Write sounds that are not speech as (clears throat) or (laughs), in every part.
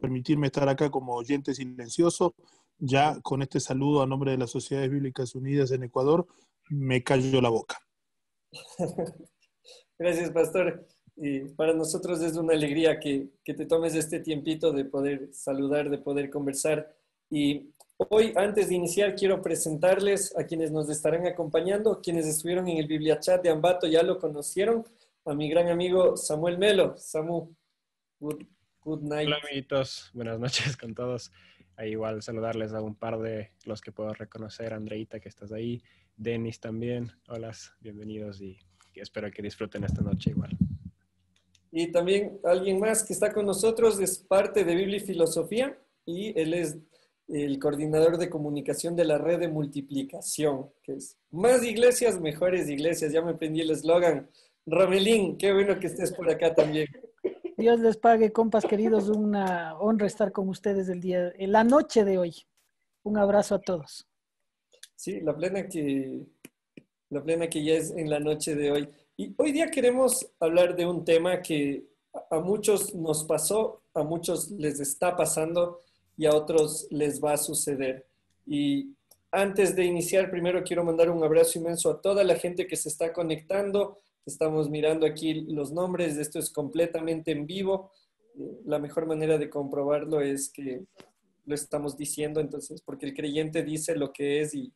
permitirme estar acá como oyente silencioso. Ya con este saludo a nombre de las Sociedades Bíblicas Unidas en Ecuador, me cayó la boca. (laughs) Gracias, pastor. para nosotros es una alegría que, que, te tomes este tiempito de poder saludar, de poder conversar. Y hoy, antes de iniciar, quiero presentarles a quienes nos estarán acompañando, quienes estuvieron en el Biblia Chat de Ambato, ya lo conocieron, a mi gran amigo Samuel Melo. Samu, Hola, amiguitos. Buenas noches con todos. Ahí igual saludarles a un par de los que puedo reconocer. Andreita, que estás ahí. Denis también. Hola, bienvenidos y espero que disfruten esta noche igual. Y también alguien más que está con nosotros es parte de Biblia y Filosofía y él es el coordinador de comunicación de la red de multiplicación, que es más iglesias, mejores iglesias. Ya me prendí el eslogan. Ramelín, qué bueno que estés por acá también. Dios les pague, compas queridos, una honra estar con ustedes el día, en la noche de hoy. Un abrazo a todos. Sí, la plena que, la plena que ya es en la noche de hoy. Y hoy día queremos hablar de un tema que a muchos nos pasó, a muchos les está pasando y a otros les va a suceder. Y antes de iniciar, primero quiero mandar un abrazo inmenso a toda la gente que se está conectando, Estamos mirando aquí los nombres, esto es completamente en vivo. La mejor manera de comprobarlo es que lo estamos diciendo, entonces, porque el creyente dice lo que es y,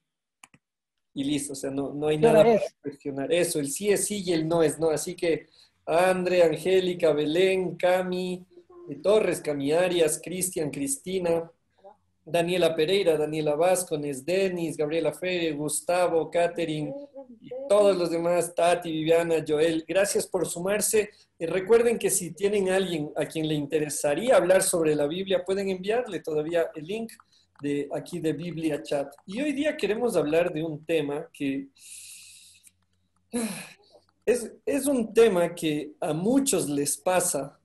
listo, o sea, no, hay nada para cuestionar. Eso, el sí es sí y el no es no. Así que Andre, Angélica, Belén, Cami, eh, Torres, Cami Arias, Cristian, Cristina, Daniela Pereira, Daniela Vázquez, Denis, Gabriela Ferre, Gustavo, Katherine, y todos los demás, Tati, Viviana, Joel, gracias por sumarse. Y recuerden que si tienen alguien a quien le interesaría hablar sobre la Biblia, pueden enviarle todavía el link de aquí de Biblia Chat. Y hoy día queremos hablar de un tema que ah, es, es un tema que a muchos les pasa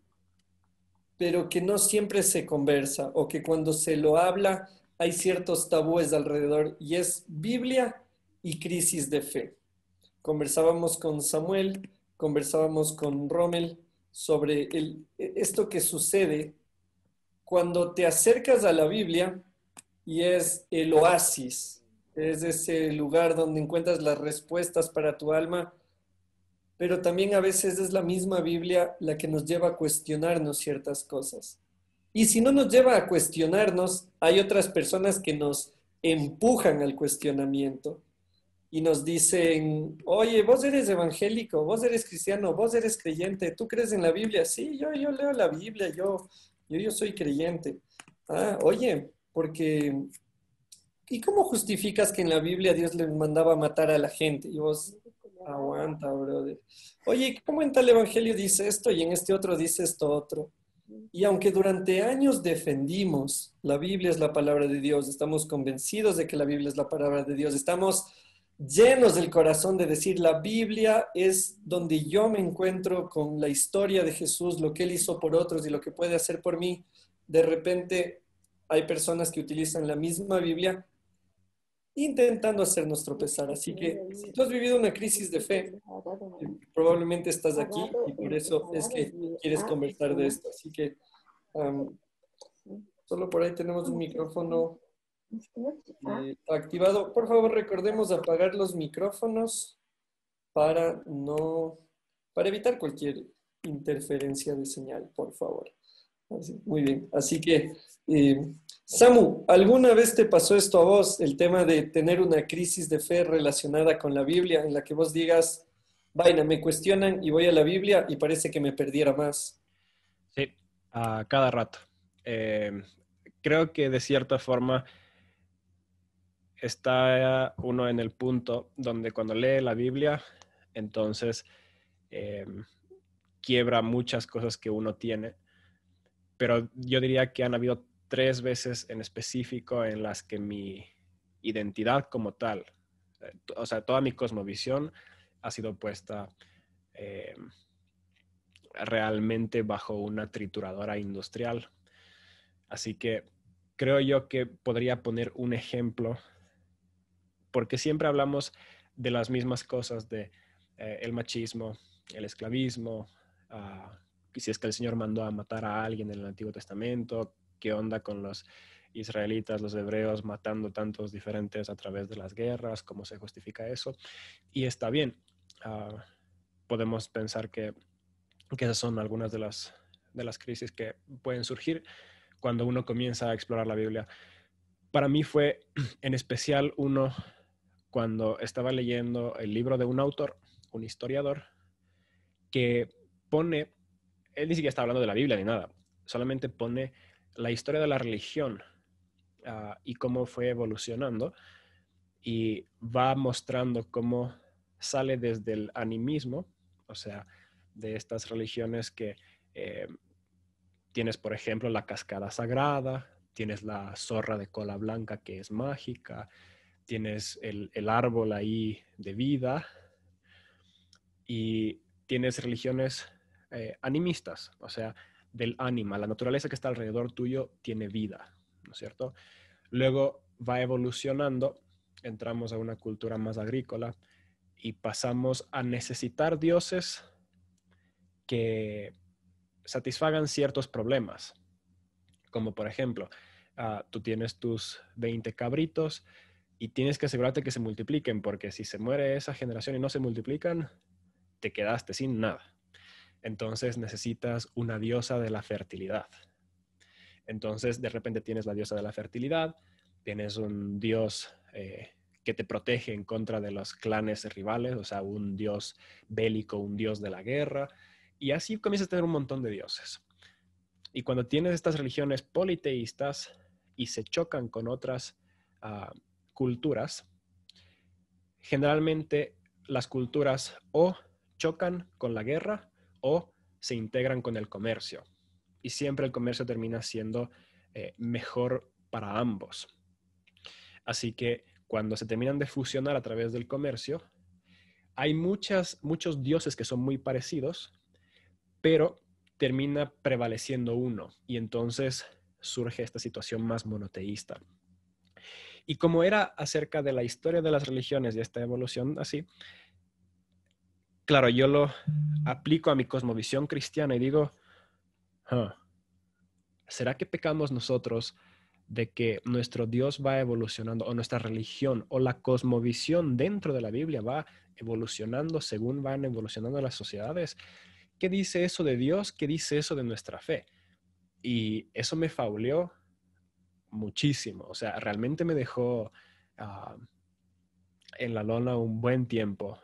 pero que no siempre se conversa o que cuando se lo habla hay ciertos tabúes alrededor y es Biblia y crisis de fe. Conversábamos con Samuel, conversábamos con Rommel sobre el, e, esto que sucede cuando te acercas a la Biblia y es el oasis, es ese lugar donde encuentras las respuestas para tu alma pero también a veces es la misma Biblia la que nos lleva a cuestionarnos ciertas cosas. Y si no nos lleva a cuestionarnos, hay otras personas que nos empujan al cuestionamiento y nos dicen, oye, vos eres evangélico, vos eres cristiano, vos eres creyente, tú crees en la Biblia, sí, yo, yo leo la Biblia, yo, yo, yo soy creyente. Ah, oye, porque ¿y cómo justificas que en la Biblia Dios le mandaba matar a la gente? Y vos, Aguanta, brother. Oye, ¿cómo en tal evangelio dice esto y en este otro dice esto otro? Y aunque durante años defendimos la Biblia es la palabra de Dios, estamos convencidos de que la Biblia es la palabra de Dios, estamos llenos del corazón de decir la Biblia es donde yo me encuentro con la historia de Jesús, lo que él hizo por otros y lo que puede hacer por mí, de repente hay personas que utilizan la misma Biblia intentando hacernos tropezar. Así que si tú has vivido una crisis de fe, probablemente estás aquí y por eso es que quieres conversar de esto. Así que solo por ahí tenemos un micrófono eh, activado. Por favor, recordemos apagar los micrófonos para no para evitar cualquier interferencia de señal, por favor. muy bien. Así que eh, Samu, ¿alguna vez te pasó esto a vos, el tema de tener una crisis de fe relacionada con la Biblia, en la que vos digas, vaina, me cuestionan y voy a la Biblia y parece que me perdiera más? Sí, a cada rato. Em, creo que de cierta forma está uno en el punto donde cuando lee la Biblia, entonces em, quiebra muchas cosas que uno tiene. Pero yo diría que han habido tres veces en específico en las que mi identidad como tal, eh, o sea, toda mi cosmovisión ha sido puesta eh, realmente bajo una trituradora industrial. Así que creo yo que podría poner un ejemplo, porque siempre hablamos de las mismas cosas, de eh, el machismo, el esclavismo, ah, si es que el Señor mandó a matar a alguien en el Antiguo Testamento, qué onda con los israelitas, los hebreos matando tantos diferentes a través de las guerras, cómo se justifica eso. Y está bien, ah, podemos pensar que, esas son algunas de las, de las crisis que pueden surgir cuando uno comienza a explorar la Biblia. Para mí fue (clears throat) en especial uno cuando estaba leyendo el libro de un autor, un historiador, que pone, él ni siquiera está hablando de la Biblia ni nada, solamente pone la historia de la religión ah, y cómo fue evolucionando y va mostrando cómo sale desde el animismo, o sea, de estas religiones que eh, tienes, por ejemplo, la cascada sagrada, tienes la zorra de cola blanca que es mágica, tienes el, árbol ahí de vida y tienes religiones eh, animistas, o sea, del ánima, la naturaleza que está alrededor tuyo tiene vida, ¿no es cierto? Luego va evolucionando, entramos a una cultura más agrícola y pasamos a necesitar dioses que satisfagan ciertos problemas, como por ejemplo, ah, tú tienes tus 20 cabritos y tienes que asegurarte que se multipliquen, porque si se muere esa generación y no se multiplican, te quedaste sin nada. Entonces necesitas una diosa de la fertilidad. Entonces de repente tienes la diosa de la fertilidad, tienes un dios eh, que te protege en contra de los clanes rivales, o sea, un dios bélico, un dios de la guerra, y así comienzas a tener un montón de dioses. Y cuando tienes estas religiones politeístas y se chocan con otras ah, culturas, generalmente las culturas o chocan con la guerra o se integran con el comercio. Y siempre el comercio termina siendo eh, mejor para ambos. Así que cuando se terminan de fusionar a través del comercio, hay muchas, muchos dioses que son muy parecidos, pero termina prevaleciendo uno y entonces surge esta situación más monoteísta. Y como era acerca de la historia de las religiones y esta evolución así, claro, yo lo aplico a mi cosmovisión cristiana y digo, ¿será que pecamos nosotros de que nuestro Dios va evolucionando o nuestra religión o la cosmovisión dentro de la Biblia va evolucionando según van evolucionando las sociedades? ¿Qué dice eso de Dios? ¿Qué dice eso de nuestra fe? Y eso me fauleó muchísimo, o sea, realmente me dejó ah, en la lona un buen tiempo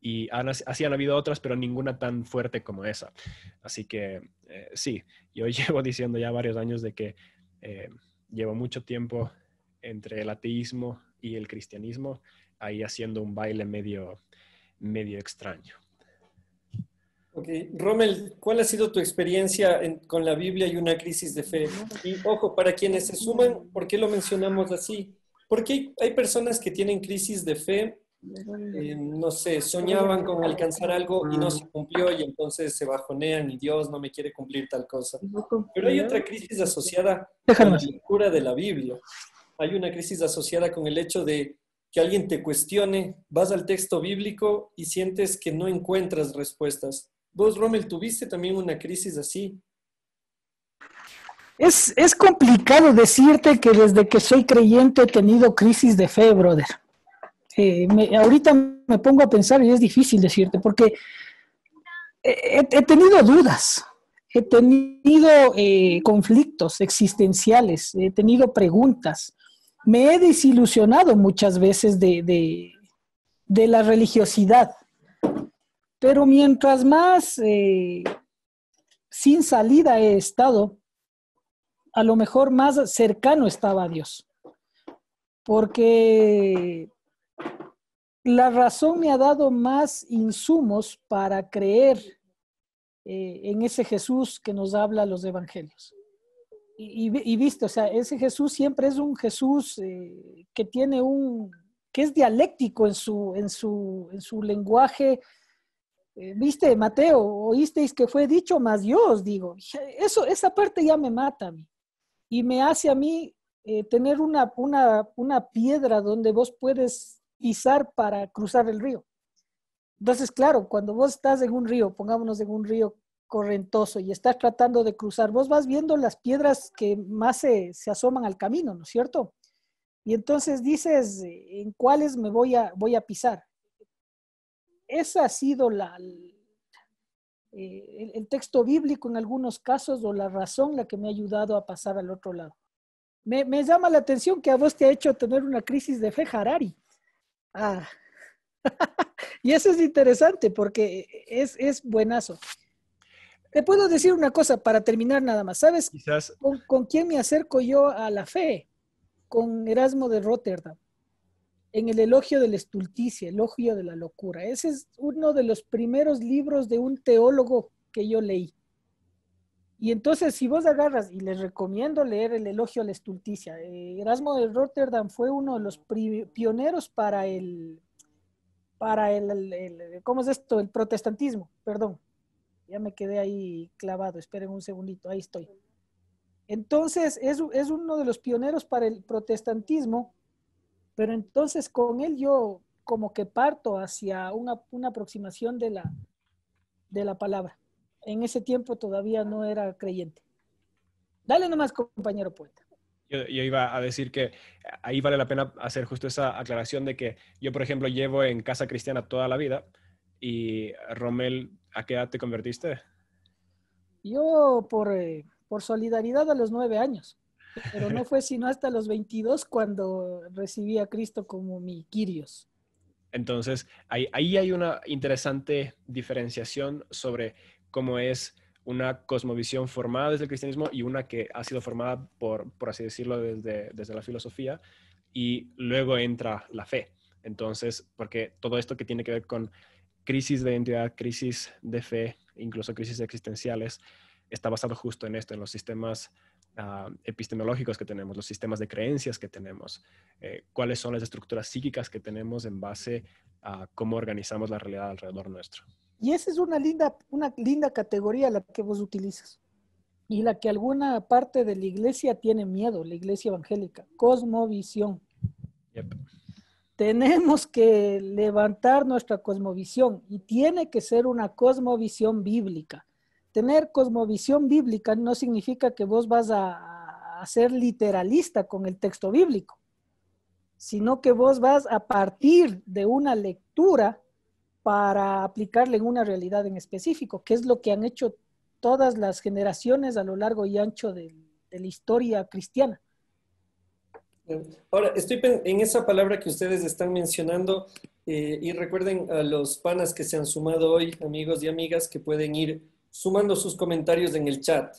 y así han habido otras, pero ninguna tan fuerte como esa. Así que eh, sí, yo (laughs) llevo diciendo ya varios años de que eh, llevo mucho tiempo entre el ateísmo y el cristianismo ahí haciendo un baile medio, medio extraño. Ok, Rommel, ¿cuál ha sido tu experiencia con la Biblia y una crisis de fe? Y ojo, para quienes se suman, ¿por qué lo mencionamos así? Porque hay personas que tienen crisis de fe eh, no sé, soñaban con alcanzar algo y no se cumplió y entonces se bajonean y Dios no me quiere cumplir tal cosa. Pero hay otra crisis asociada con la lectura de la Biblia. Hay una crisis asociada con el hecho de que alguien te cuestione, vas al texto bíblico y sientes que no encuentras respuestas. Vos, Rommel, tuviste también una crisis así. Es, es complicado decirte que desde que soy creyente he tenido crisis de fe, brother. Eh, ahorita me pongo a pensar y es difícil decirte, porque he, tenido dudas, he tenido eh, conflictos existenciales, he tenido preguntas, me he desilusionado muchas veces de, la religiosidad, pero mientras más eh, sin salida he estado, a lo mejor más cercano estaba a Dios, porque la razón me ha dado más insumos para creer eh, en ese Jesús que nos habla los evangelios. Y, viste, o sea, ese Jesús siempre es un Jesús eh, que tiene un, que es dialéctico en su, en su, en su lenguaje. Eh, viste, Mateo, oísteis que fue dicho más Dios, digo. Eso, esa parte ya me mata a mí. Y me hace a mí tener una, una, una piedra donde vos puedes Pisar para cruzar el río. Entonces, claro, cuando vos estás en un río, pongámonos en un río correntoso y estás tratando de cruzar, vos vas viendo las piedras que más se, asoman al camino, ¿no es cierto? Y entonces dices, eh, ¿en cuáles me voy a, voy a pisar? Esa ha sido la, eh, el, texto bíblico en algunos casos o la razón la que me ha ayudado a pasar al otro lado. Me, me llama la atención que a vos te ha hecho tener una crisis de fe, Harari. Ah. (laughs) y eso es interesante porque es, buenazo. Te puedo decir una cosa para terminar nada más. ¿Sabes con, con quién me acerco yo a la fe? Con Erasmo de Rotterdam en el elogio de la estulticia, elogio de la locura. Ese es uno de los primeros libros de un teólogo que yo leí. Y entonces, si vos agarras, y les recomiendo leer el elogio a la estulticia, eh, Erasmo de Rotterdam fue uno de los pioneros para el, para el, ¿cómo es esto? El protestantismo, perdón. Ya me quedé ahí clavado, esperen un segundito, ahí estoy. Entonces, es, es uno de los pioneros para el protestantismo, pero entonces con él yo como que parto hacia una, una aproximación de la, de la palabra en ese tiempo todavía no era creyente. Dale nomás, compañero poeta. Yo, iba a decir que ahí vale la pena hacer justo esa aclaración de que yo, por ejemplo, llevo en casa cristiana toda la vida y Romel, ¿a qué edad te convertiste? Yo por, eh, por solidaridad a los nueve años, pero no fue sino hasta los 22 cuando recibí a Cristo como mi Kyrios. Entonces, ahí, ahí hay una interesante diferenciación sobre cómo es una cosmovisión formada desde el cristianismo y una que ha sido formada, por, por así decirlo, desde, la filosofía, y luego entra la fe. Entonces, porque todo esto que tiene que ver con crisis de identidad, crisis de fe, incluso crisis existenciales, está basado justo en esto, en los sistemas ah, epistemológicos que tenemos, los sistemas de creencias que tenemos, eh, cuáles son las estructuras psíquicas que tenemos en base a cómo organizamos la realidad alrededor nuestro. Y esa es una linda, una linda categoría la que vos utilizas y la que alguna parte de la iglesia tiene miedo, la iglesia evangélica, cosmovisión. Tenemos que levantar nuestra cosmovisión y tiene que ser una cosmovisión bíblica. Tener cosmovisión bíblica no significa que vos vas a, a ser literalista con el texto bíblico, sino que vos vas a partir de una lectura para aplicarle en una realidad en específico, que es lo que han hecho todas las generaciones a lo largo y ancho de, la historia cristiana. Ahora, estoy en esa palabra que ustedes están mencionando eh, y recuerden a los panas que se han sumado hoy, amigos y amigas, que pueden ir sumando sus comentarios en el chat.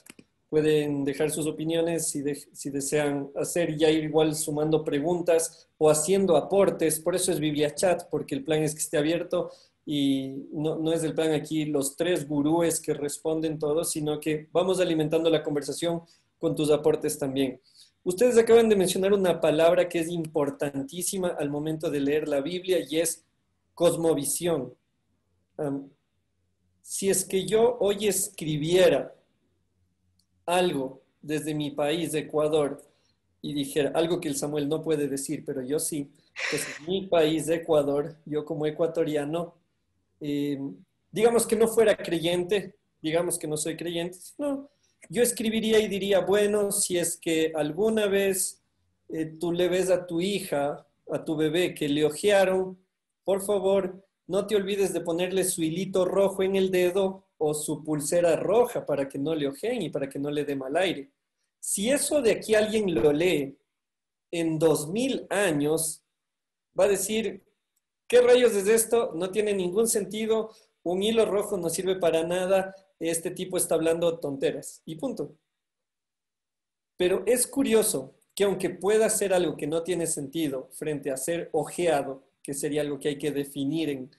Pueden dejar sus opiniones si, si desean hacer, ya ir igual sumando preguntas o haciendo aportes. Por eso es Biblia Chat, porque el plan es que esté abierto y no, no, es el plan aquí los tres gurúes que responden todos, sino que vamos alimentando la conversación con tus aportes también. Ustedes acaban de mencionar una palabra que es importantísima al momento de leer la Biblia y es cosmovisión. si es que yo hoy escribiera algo desde mi país, Ecuador, y dijera algo que el Samuel no puede decir, pero yo sí, desde mi país, de Ecuador, yo como ecuatoriano, eh, digamos que no fuera creyente, digamos que no soy creyente, no, yo escribiría y diría, bueno, si es que alguna vez eh, tú le ves a tu hija, a tu bebé que le ojearon, por favor, no te olvides de ponerle su hilito rojo en el dedo o su pulsera roja para que no le ojeen y para que no le dé mal aire. Si eso de aquí alguien lo lee en dos mil años, va a decir, ¿Qué rayos es esto? No tiene ningún sentido. Un hilo rojo no sirve para nada. Este tipo está hablando tonteras. Y punto. Pero es curioso que aunque pueda ser algo que no tiene sentido frente a ser ojeado, que sería algo que hay que definir en,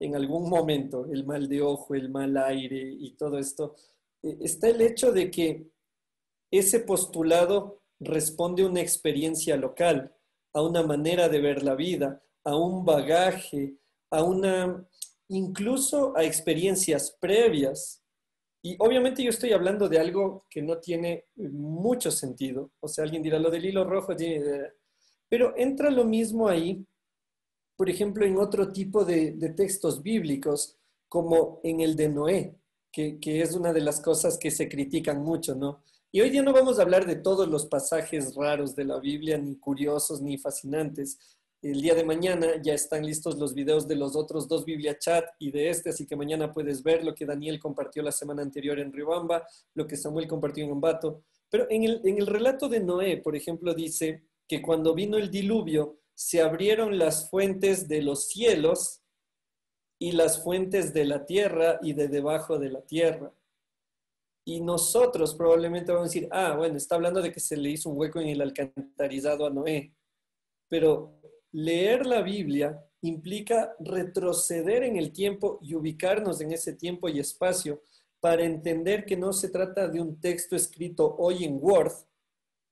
en algún momento, el mal de ojo, el mal aire y todo esto, eh, está el hecho de que ese postulado responde a una experiencia local, a una manera de ver la vida, a un bagaje, a una, incluso a experiencias previas. Y obviamente yo estoy hablando de algo que no tiene mucho sentido. O sea, alguien dirá lo del hilo rojo, pero entra lo mismo ahí, por ejemplo, en otro tipo de, textos bíblicos, como en el de Noé, que, es una de las cosas que se critican mucho, ¿no? Y hoy ya no vamos a hablar de todos los pasajes raros de la Biblia, ni curiosos, ni fascinantes. El día de mañana ya están listos los videos de los otros dos Biblia Chat y de este, así que mañana puedes ver lo que Daniel compartió la semana anterior en Riobamba, lo que Samuel compartió en Ambato. Pero en el, en el relato de Noé, por ejemplo, dice que cuando vino el diluvio, se abrieron las fuentes de los cielos y las fuentes de la tierra y de debajo de la tierra. Y nosotros probablemente vamos a decir, ah, bueno, está hablando de que se le hizo un hueco en el alcantarizado a Noé. Pero leer la Biblia implica retroceder en el tiempo y ubicarnos en ese tiempo y espacio para entender que no se trata de un texto escrito hoy en Word,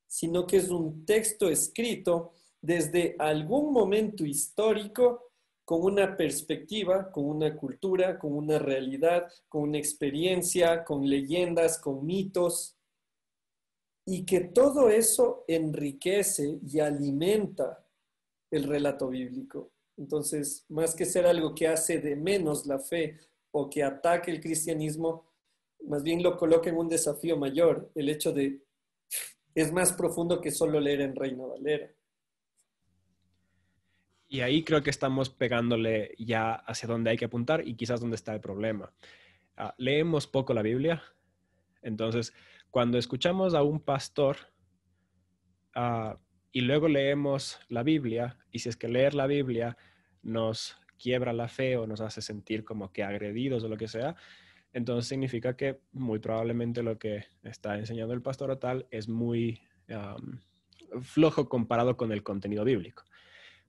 sino que es un texto escrito desde algún momento histórico con una perspectiva, con una cultura, con una realidad, con una experiencia, con leyendas, con mitos, y que todo eso enriquece y alimenta el relato bíblico. Entonces, más que ser algo que hace de menos la fe o que ataque el cristianismo, más bien lo coloca en un desafío mayor, el hecho de es más profundo que solo leer en Reina Valera. Y ahí creo que estamos pegándole ya hacia donde hay que apuntar y quizás dónde está el problema. Ah, leemos poco la Biblia, entonces cuando escuchamos a un pastor, a... Ah, y luego leemos la Biblia, y si es que leer la Biblia nos quiebra la fe o nos hace sentir como que agredidos o lo que sea, entonces significa que muy probablemente lo que está enseñando el pastor o tal es muy flojo comparado con el contenido bíblico.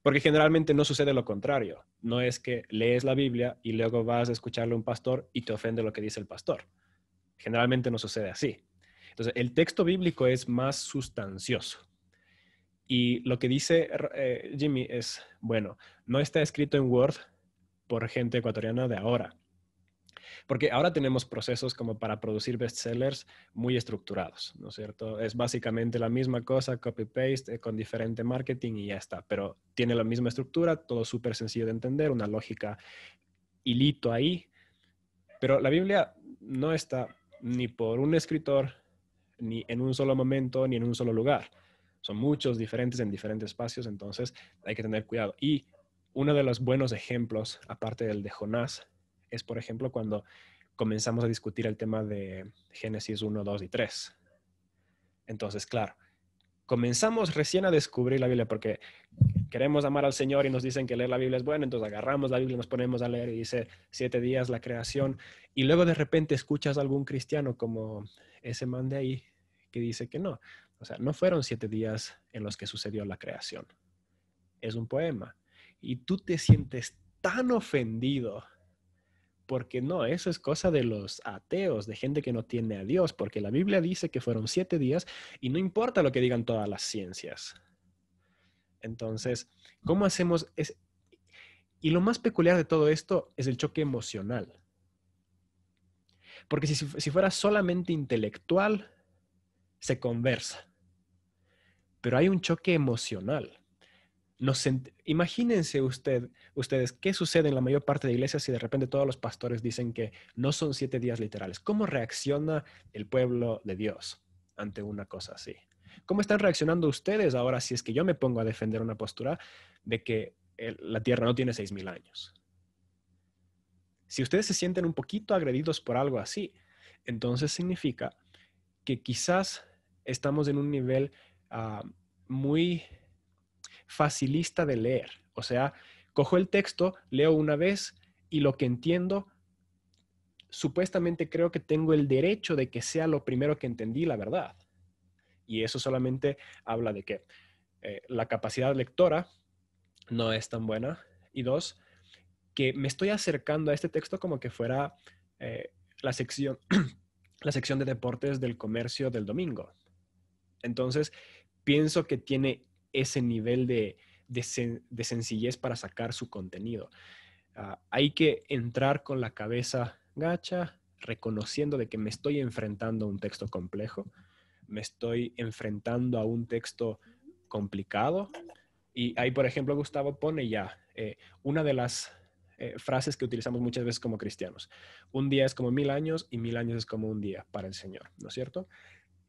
Porque generalmente no sucede lo contrario. No es que lees la Biblia y luego vas a escucharle un pastor y te ofende lo que dice el pastor. Generalmente no sucede así. Entonces, el texto bíblico es más sustancioso. Y lo que dice eh, Jimmy es, bueno, no está escrito en Word por gente ecuatoriana de ahora. Porque ahora tenemos procesos como para producir bestsellers muy estructurados, ¿no es cierto? Es básicamente la misma cosa, copy-paste, eh, con diferente marketing y ya está, pero tiene la misma estructura, todo súper sencillo de entender, una lógica hilito ahí. Pero la Biblia no está ni por un escritor, ni en un solo momento, ni en un solo lugar son muchos, diferentes en diferentes espacios, entonces hay que tener cuidado. Y uno de los buenos ejemplos, aparte del de Jonás, es por ejemplo cuando comenzamos a discutir el tema de Génesis 1, 2 y 3. Entonces, claro, comenzamos recién a descubrir la Biblia porque queremos amar al Señor y nos dicen que leer la Biblia es bueno, entonces agarramos la Biblia, nos ponemos a leer y dice siete días la creación y luego de repente escuchas a algún cristiano como ese man de ahí que dice que no, o sea, no fueron siete días en los que sucedió la creación. Es un poema. Y tú te sientes tan ofendido porque no, eso es cosa de los ateos, de gente que no tiene a Dios, porque la Biblia dice que fueron siete días y no importa lo que digan todas las ciencias. Entonces, ¿cómo hacemos? Es... Y lo más peculiar de todo esto es el choque emocional. Porque si, si fuera solamente intelectual, se conversa pero hay un choque emocional. imagínense usted, ustedes qué sucede en la mayor parte de iglesias si de repente todos los pastores dicen que no son siete días literales. ¿Cómo reacciona el pueblo de Dios ante una cosa así? ¿Cómo están reaccionando ustedes ahora si es que yo me pongo a defender una postura de que la Tierra no tiene seis mil años? Si ustedes se sienten un poquito agredidos por algo así, entonces significa que quizás estamos en un nivel Ah, muy facilista de leer. O sea, cojo el texto, leo una vez y lo que entiendo, supuestamente creo que tengo el derecho de que sea lo primero que entendí, la verdad. Y eso solamente habla de que eh, la capacidad lectora no es tan buena. Y dos, que me estoy acercando a este texto como que fuera eh, la, sección, (clears throat) la sección de deportes del comercio del domingo. Entonces, pienso que tiene ese nivel de, de, sencillez para sacar su contenido. Ah, hay que entrar con la cabeza gacha, reconociendo de que me estoy enfrentando a un texto complejo, me estoy enfrentando a un texto complicado. Y ahí, por ejemplo, Gustavo pone ya eh, una de las eh, frases que utilizamos muchas veces como cristianos. Un día es como mil años y mil años es como un día para el Señor, ¿no es cierto?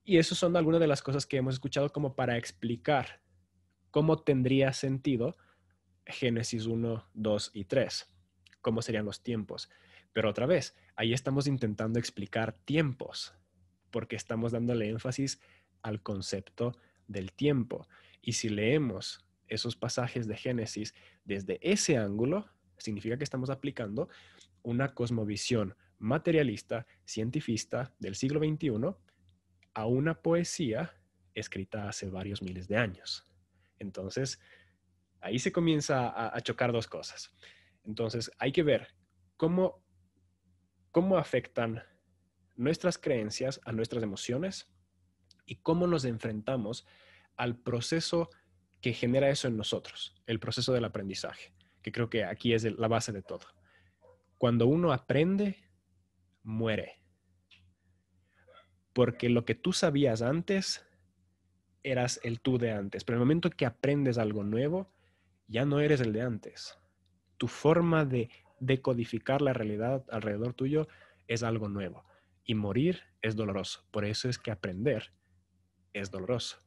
Y eso son algunas de las cosas que hemos escuchado como para explicar cómo tendría sentido Génesis 1, 2 y 3, cómo serían los tiempos. Pero otra vez, ahí estamos intentando explicar tiempos, porque estamos dándole énfasis al concepto del tiempo. Y si leemos esos pasajes de Génesis desde ese ángulo, significa que estamos aplicando una cosmovisión materialista, cientifista del siglo XXI a una poesía escrita hace varios miles de años. Entonces, ahí se comienza a, a chocar dos cosas. Entonces, hay que ver cómo, cómo afectan nuestras creencias a nuestras emociones y cómo nos enfrentamos al proceso que genera eso en nosotros, el proceso del aprendizaje, que creo que aquí es la base de todo. Cuando uno aprende, muere porque lo que tú sabías antes eras el tú de antes, pero en el momento que aprendes algo nuevo, ya no eres el de antes. Tu forma de decodificar la realidad alrededor tuyo es algo nuevo y morir es doloroso. Por eso es que aprender es doloroso.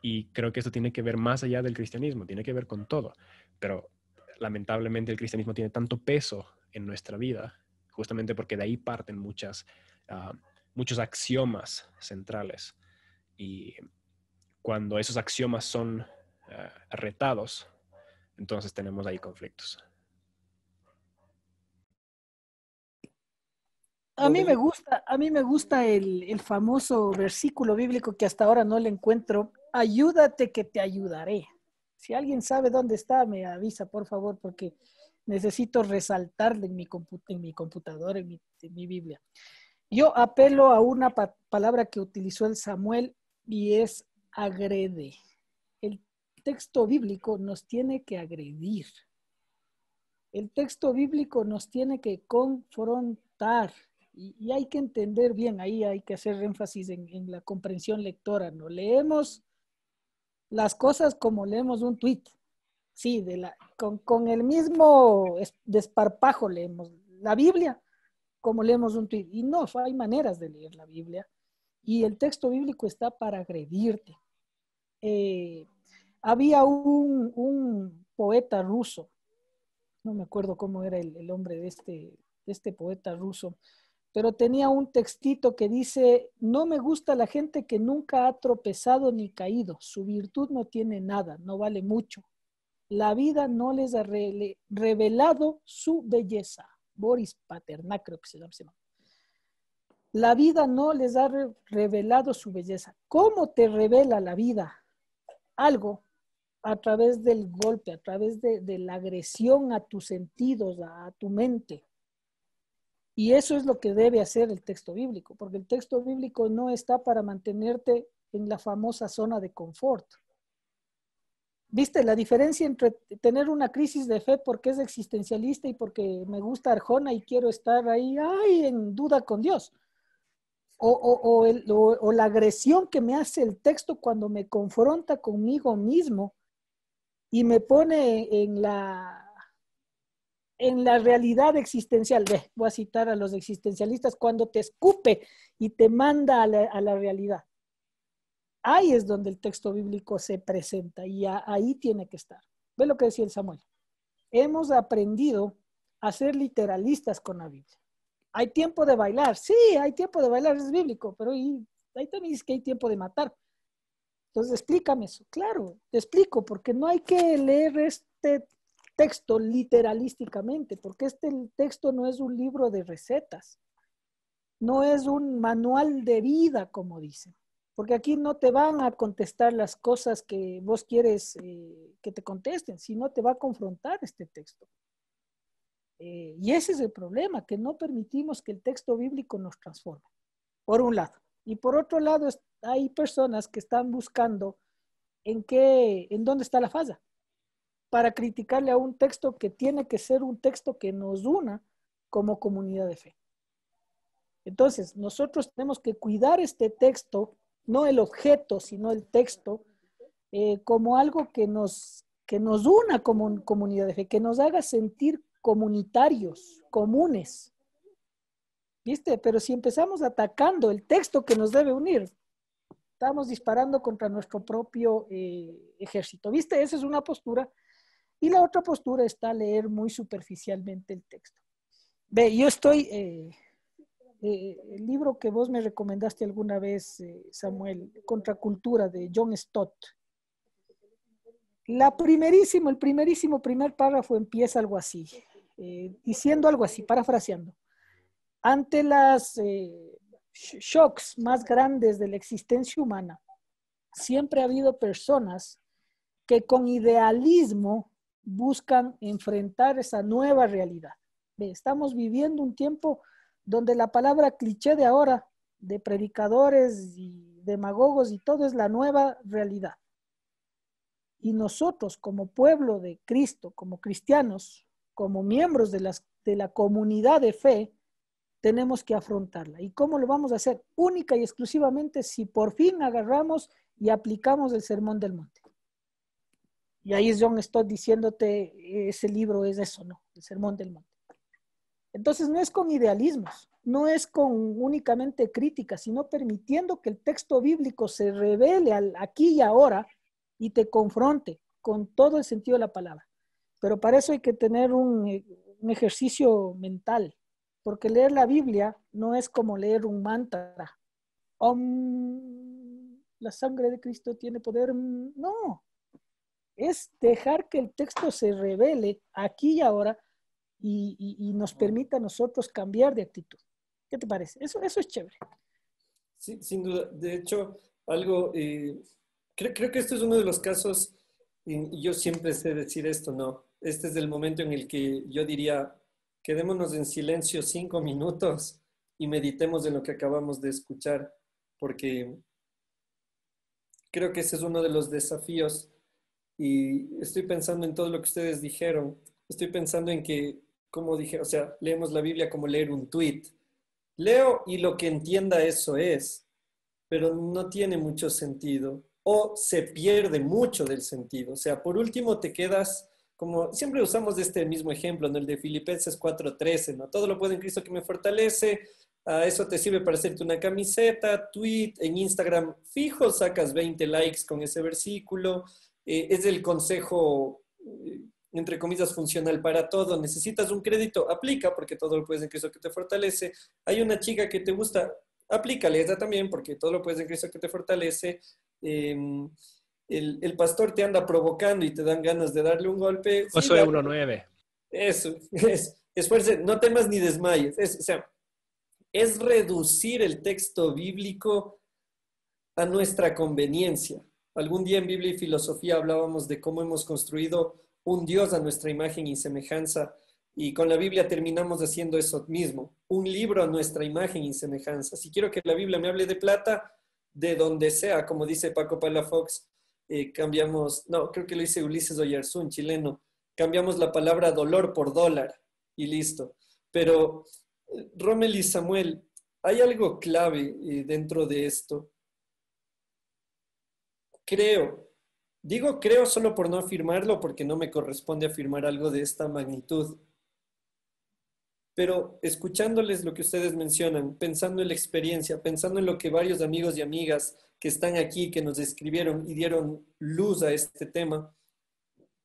Y creo que esto tiene que ver más allá del cristianismo, tiene que ver con todo. Pero lamentablemente el cristianismo tiene tanto peso en nuestra vida, justamente porque de ahí parten muchas ah, muchos axiomas centrales. Y cuando esos axiomas son eh, retados, entonces tenemos ahí conflictos. A mí me gusta, a mí me gusta el, famoso versículo bíblico que hasta ahora no le encuentro. Ayúdate que te ayudaré. Si alguien sabe dónde está, me avisa, por favor, porque necesito resaltarle en mi, en mi computadora, en mi, en mi Biblia. Yo apelo a una palabra que utilizó el Samuel y es agrede. El texto bíblico nos tiene que agredir. El texto bíblico nos tiene que confrontar y, hay que entender bien, ahí hay que hacer énfasis en, la comprensión lectora, ¿no? Leemos las cosas como leemos un tuit, sí, con, con el mismo desparpajo leemos la Biblia como leemos un tuit? Y no, hay maneras de leer la Biblia. Y el texto bíblico está para agredirte. Eh, había un, poeta ruso, no me acuerdo cómo era el, nombre este, de este poeta ruso, pero tenía un textito que dice, no me gusta la gente que nunca ha tropezado ni caído, su virtud no tiene nada, no vale mucho. La vida no les ha revelado su belleza. Boris Paternak, creo que se llama. La vida no les ha revelado su belleza. ¿Cómo te revela la vida algo a través del golpe, a través de, la agresión a tus sentidos, a tu mente. Y eso es lo que debe hacer el texto bíblico, porque el texto bíblico no está para mantenerte en la famosa zona de confort. ¿Viste la diferencia entre tener una crisis de fe porque es existencialista y porque me gusta Arjona y quiero estar ahí, ay, en duda con Dios? O, la agresión que me hace el texto cuando me confronta conmigo mismo y me pone en la, en la realidad existencial. voy a citar a los existencialistas, cuando te escupe y te manda a la realidad. Ahí es donde el texto bíblico se presenta y ahí tiene que estar. Ve lo que decía el Samuel. Hemos aprendido a ser literalistas con la Biblia. Hay tiempo de bailar, sí, hay tiempo de bailar, es bíblico, pero ahí también dice que hay tiempo de matar. Entonces, explícame eso. Claro, te explico, porque no hay que leer este texto literalísticamente, porque este texto no es un libro de recetas, no es un manual de vida, como dicen porque aquí no te van a contestar las cosas que vos quieres eh, que te contesten, sino te va a confrontar este texto. Eh, y ese es el problema, que no permitimos que el texto bíblico nos transforme, por un lado. Y por otro lado, hay personas que están buscando en qué, en dónde está la falla, para criticarle a un texto que tiene que ser un texto que nos una como comunidad de fe. Entonces, nosotros tenemos que cuidar este texto no el objeto, sino el texto, eh, como algo que nos, que nos una como comunidad de fe, que nos haga sentir comunitarios, comunes. ¿Viste? Pero si empezamos atacando el texto que nos debe unir, estamos disparando contra nuestro propio eh, ejército. ¿Viste? Esa es una postura. Y la otra postura está leer muy superficialmente el texto. Ve, yo estoy eh, eh, el libro que vos me recomendaste alguna vez, eh, Samuel, Contracultura de John Stott. La primerísimo, el primerísimo primer párrafo empieza algo así, eh, diciendo algo así, parafraseando. Ante las shocks más grandes de la existencia humana, siempre ha habido personas que con idealismo buscan enfrentar esa nueva realidad. Estamos viviendo un tiempo donde la palabra cliché de ahora, de predicadores y demagogos y todo es la nueva realidad. Y nosotros como pueblo de Cristo, como cristianos, como miembros de, la comunidad de fe, tenemos que afrontarla. ¿Y cómo lo vamos a hacer? Única y exclusivamente si por fin agarramos y aplicamos el Sermón del Monte. Y ahí es donde estoy diciéndote, ese libro es eso, ¿no? El Sermón del Monte. Entonces no es con idealismos, no es con únicamente crítica, sino permitiendo que el texto bíblico se revele aquí y ahora y te confronte con todo el sentido de la palabra. Pero para eso hay que tener un, eh, ejercicio mental, porque leer la Biblia no es como leer un mantra. la sangre de Cristo tiene poder. No, es dejar que el texto se revele aquí y ahora y, nos permita a nosotros cambiar de actitud. ¿Qué te parece? Eso, eso es chévere. Sí, sin duda. De hecho, algo, eh, creo, creo, que este es uno de los casos, y yo siempre sé decir esto, ¿no? Este es el momento en el que yo diría, quedémonos en silencio cinco minutos y meditemos en lo que acabamos de escuchar, porque creo que ese es uno de los desafíos. Y estoy pensando en todo lo que ustedes dijeron. Estoy pensando en que como dije, o sea, leemos la Biblia como leer un tweet. Leo y lo que entienda eso es, pero no tiene mucho sentido o se pierde mucho del sentido. O sea, por último te quedas como siempre usamos este mismo ejemplo, en el de Filipenses 4:13, ¿no? Todo lo puede en Cristo que me fortalece. A eso te sirve para hacerte una camiseta, tweet, en Instagram fijo, sacas 20 likes con ese versículo. Eh, es el consejo eh, entre comillas, funcional para todo. Necesitas un crédito, aplica, porque todo lo puedes en Cristo que te fortalece. Hay una chica que te gusta, aplícale esa también, porque todo lo puedes en Cristo que te fortalece. Em, el, pastor te anda provocando y te dan ganas de darle un golpe. O de 1.9. Eso, (laughs) es, esfuerce, no temas ni desmayes. o sea, es reducir el texto bíblico a nuestra conveniencia. Algún día en Biblia y Filosofía hablábamos de cómo hemos construido un Dios a nuestra imagen y semejanza. Y con la Biblia terminamos haciendo eso mismo, un libro a nuestra imagen y semejanza. Si quiero que la Biblia me hable de plata, de donde sea, como dice Paco Palafox, eh, cambiamos, no, creo que lo dice Ulises Oyarzún, chileno, cambiamos la palabra dolor por dólar y listo. Pero Romel y Samuel, hay algo clave eh, dentro de esto. Creo Digo creo solo por no afirmarlo, porque no me corresponde afirmar algo de esta magnitud. Pero escuchándoles lo que ustedes mencionan, pensando en la experiencia, pensando en lo que varios amigos y amigas que están aquí, que nos escribieron y dieron luz a este tema,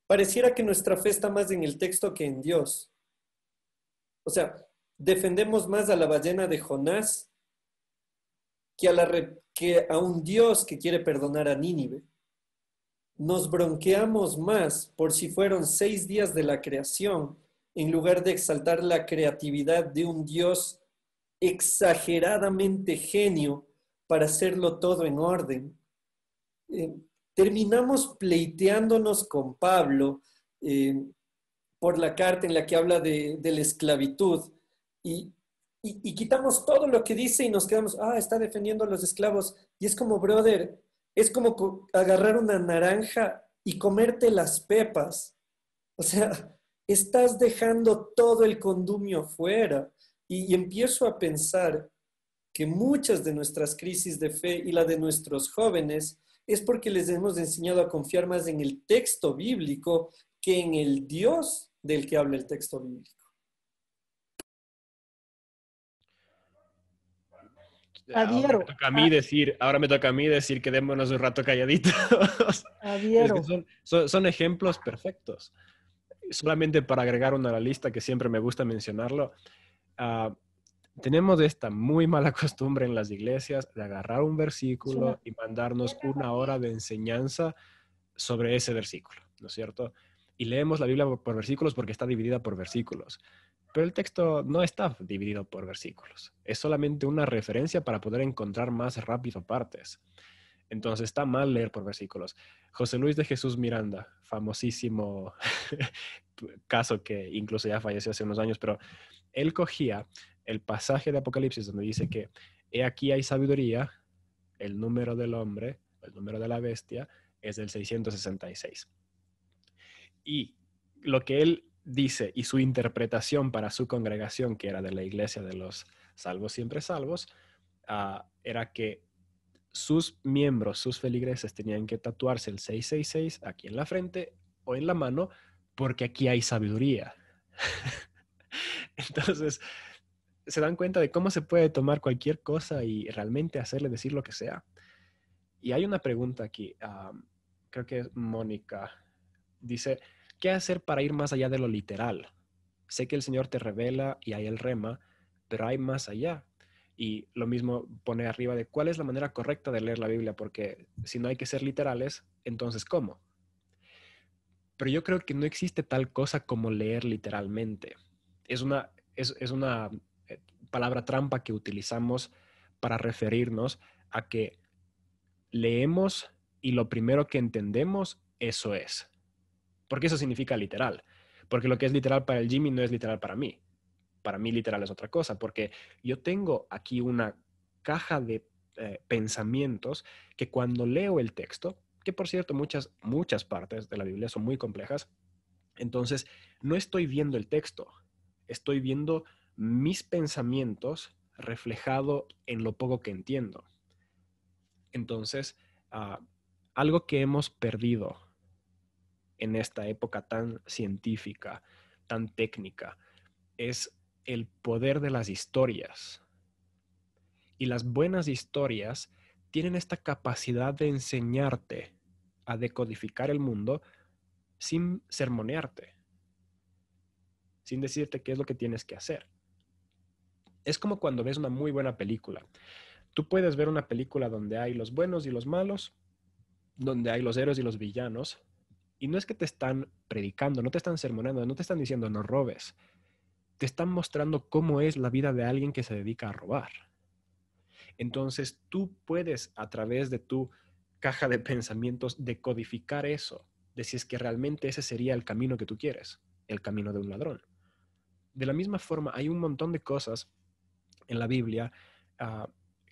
pareciera que nuestra fe está más en el texto que en Dios. O sea, defendemos más a la ballena de Jonás que a, que a un Dios que quiere perdonar a Nínive. Nos bronqueamos más por si fueron seis días de la creación, en lugar de exaltar la creatividad de un Dios exageradamente genio para hacerlo todo en orden. Eh, terminamos pleiteándonos con Pablo eh, por la carta en la que habla de, la esclavitud y, quitamos todo lo que dice y nos quedamos, ah, está defendiendo a los esclavos. Y es como, brother, es como agarrar una naranja y comerte las pepas. O sea, (laughs) estás dejando todo el condumio fuera. y, empiezo a pensar que muchas de nuestras crisis de fe y la de nuestros jóvenes es porque les hemos enseñado a confiar más en el texto bíblico que en el Dios del que habla el texto bíblico. Ah, ahora me toca a mí ah. decir, ahora me toca a mí decir quedémonos un rato calladitos. (laughs) son, son, ejemplos perfectos. Solamente para agregar una a la lista que siempre me gusta mencionarlo. Ah, tenemos esta muy mala costumbre en las iglesias de agarrar un versículo y mandarnos una hora de enseñanza sobre ese versículo, ¿no es cierto? Y leemos la Biblia por versículos porque está dividida por versículos. Pero el texto no está dividido por versículos, es solamente una referencia para poder encontrar más rápido partes. Entonces está mal leer por versículos. José Luis de Jesús Miranda, famosísimo (laughs) caso que incluso ya falleció hace unos años, pero él cogía el pasaje de Apocalipsis donde dice que he aquí hay sabiduría, el número del hombre, el número de la bestia es el 666. Y lo que él dice, y su interpretación para su congregación, que era de la iglesia de los salvos siempre salvos, ah, era que sus miembros, sus feligreses, tenían que tatuarse el 666 aquí en la frente o en la mano, porque aquí hay sabiduría. (laughs) Entonces, se dan cuenta de cómo se puede tomar cualquier cosa y realmente hacerle decir lo que sea. Y hay una pregunta aquí, ah, creo que es Mónica, dice, ¿Qué hacer para ir más allá de lo literal? Sé que el Señor te revela y hay el rema, pero hay más allá. Y lo mismo pone arriba de cuál es la manera correcta de leer la Biblia, porque si no hay que ser literales, entonces ¿cómo? Pero yo creo que no existe tal cosa como leer literalmente. Es una, es una eh, palabra trampa que utilizamos para referirnos a que leemos y lo primero que entendemos, eso es. Porque eso significa literal. Porque lo que es literal para el Jimmy no es literal para mí. Para mí literal es otra cosa, porque yo tengo aquí una caja de eh, pensamientos que cuando leo el texto, que por cierto muchas, muchas partes de la Biblia son muy complejas, entonces no estoy viendo el texto, estoy viendo mis pensamientos reflejado en lo poco que entiendo. Entonces, ah, algo que hemos perdido en esta época tan científica, tan técnica, es el poder de las historias. Y las buenas historias tienen esta capacidad de enseñarte a decodificar el mundo sin sermonearte, sin decirte qué es lo que tienes que hacer. Es como cuando ves una muy buena película. Tú puedes ver una película donde hay los buenos y los malos, donde hay los héroes y los villanos, y no es que te están predicando, no te están sermonando, no te están diciendo no robes. Te están mostrando cómo es la vida de alguien que se dedica a robar. Entonces tú puedes a través de tu caja de pensamientos decodificar eso, de si es que realmente ese sería el camino que tú quieres, el camino de un ladrón. De la misma forma, hay un montón de cosas en la Biblia ah,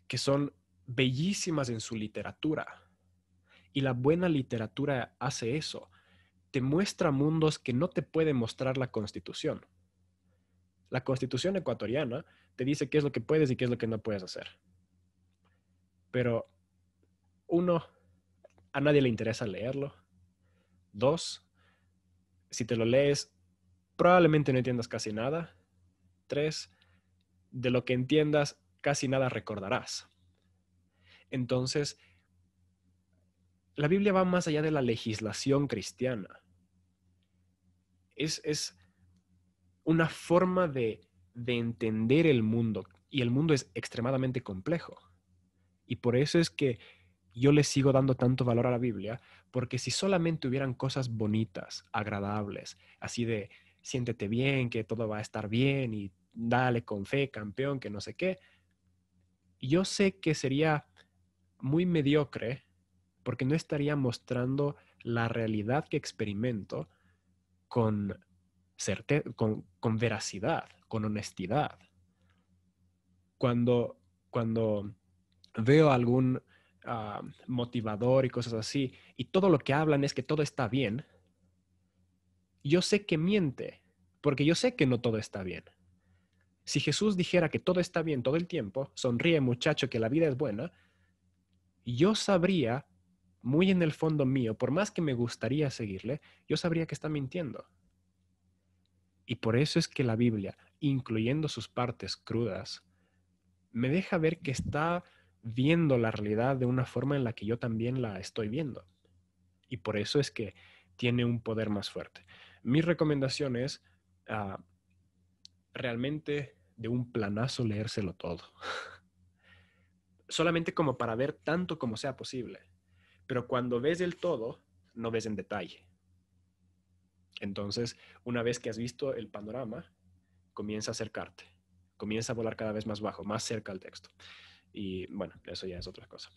que son bellísimas en su literatura. Y la buena literatura hace eso, muestra mundos que no te puede mostrar la Constitución. La Constitución ecuatoriana te dice qué es lo que puedes y qué es lo que no puedes hacer. Pero, uno, a nadie le interesa leerlo. Dos, si te lo lees, probablemente no entiendas casi nada. Tres, de lo que entiendas, casi nada recordarás. Entonces, la Biblia va más allá de la legislación cristiana es, una forma de, de entender el mundo y el mundo es extremadamente complejo. Y por eso es que yo le sigo dando tanto valor a la Biblia, porque si solamente hubieran cosas bonitas, agradables, así de siéntete bien, que todo va a estar bien y dale con fe, campeón, que no sé qué, yo sé que sería muy mediocre porque no estaría mostrando la realidad que experimento con, con, veracidad, con honestidad. Cuando, cuando veo algún ah, motivador y cosas así, y todo lo que hablan es que todo está bien, yo sé que miente, porque yo sé que no todo está bien. Si Jesús dijera que todo está bien todo el tiempo, sonríe muchacho que la vida es buena, yo sabría muy en el fondo mío, por más que me gustaría seguirle, yo sabría que está mintiendo. Y por eso es que la Biblia, incluyendo sus partes crudas, me deja ver que está viendo la realidad de una forma en la que yo también la estoy viendo. Y por eso es que tiene un poder más fuerte. Mi recomendación es ah, realmente de un planazo leérselo todo. (laughs) Solamente como para ver tanto como sea posible. Pero cuando ves el todo, no ves en detalle. Entonces, una vez que has visto el panorama, comienza a acercarte, comienza a volar cada vez más bajo, más cerca al texto. Y bueno, eso ya es otra cosa.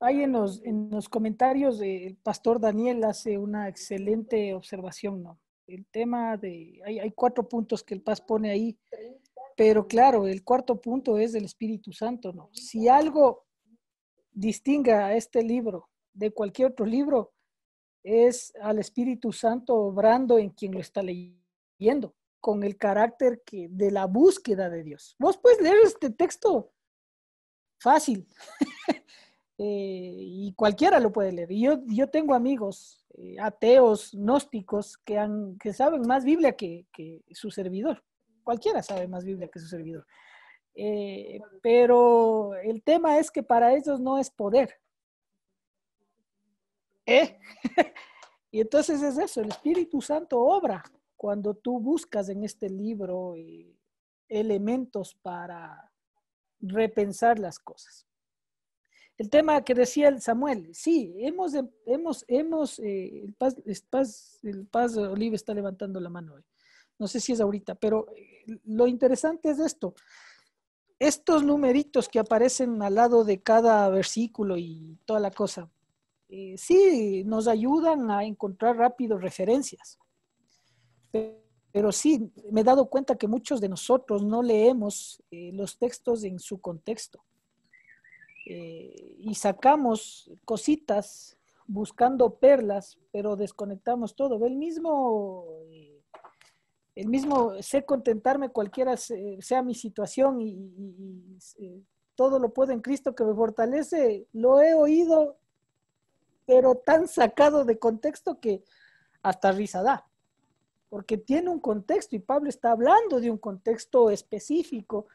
Hay en los, comentarios, el pastor Daniel hace una excelente observación, ¿no? El tema de, hay, hay cuatro puntos que el Paz pone ahí, pero claro, el cuarto punto es del Espíritu Santo, ¿no? Si algo distinga a este libro de cualquier otro libro es al Espíritu Santo obrando en quien lo está leyendo, con el carácter que, de la búsqueda de Dios. Vos puedes leer este texto fácil (laughs) eh, y cualquiera lo puede leer. yo, tengo amigos eh, ateos, gnósticos, que, saben más Biblia que su servidor. Cualquiera sabe más Biblia que su servidor. Eh, pero el tema es que para ellos no es poder. ¿Eh? (laughs) y entonces es eso, el Espíritu Santo obra cuando tú buscas en este libro eh, elementos para repensar las cosas. El tema que decía el Samuel, sí, hemos, em, hemos, hemos, el, Paz, el, Olive está levantando la mano hoy. No sé si es ahorita, pero lo interesante es esto estos numeritos que aparecen al lado de cada versículo y toda la cosa, eh, sí nos ayudan a encontrar rápido referencias. Pero, sí, me he dado cuenta que muchos de nosotros no leemos eh, los textos en su contexto. Eh, y sacamos cositas buscando perlas, pero desconectamos todo. El mismo el mismo sé contentarme cualquiera sea mi situación y, eh, todo lo puedo en Cristo que me fortalece, lo he oído, pero tan sacado de contexto que hasta risa da, porque tiene un contexto y Pablo está hablando de un contexto específico.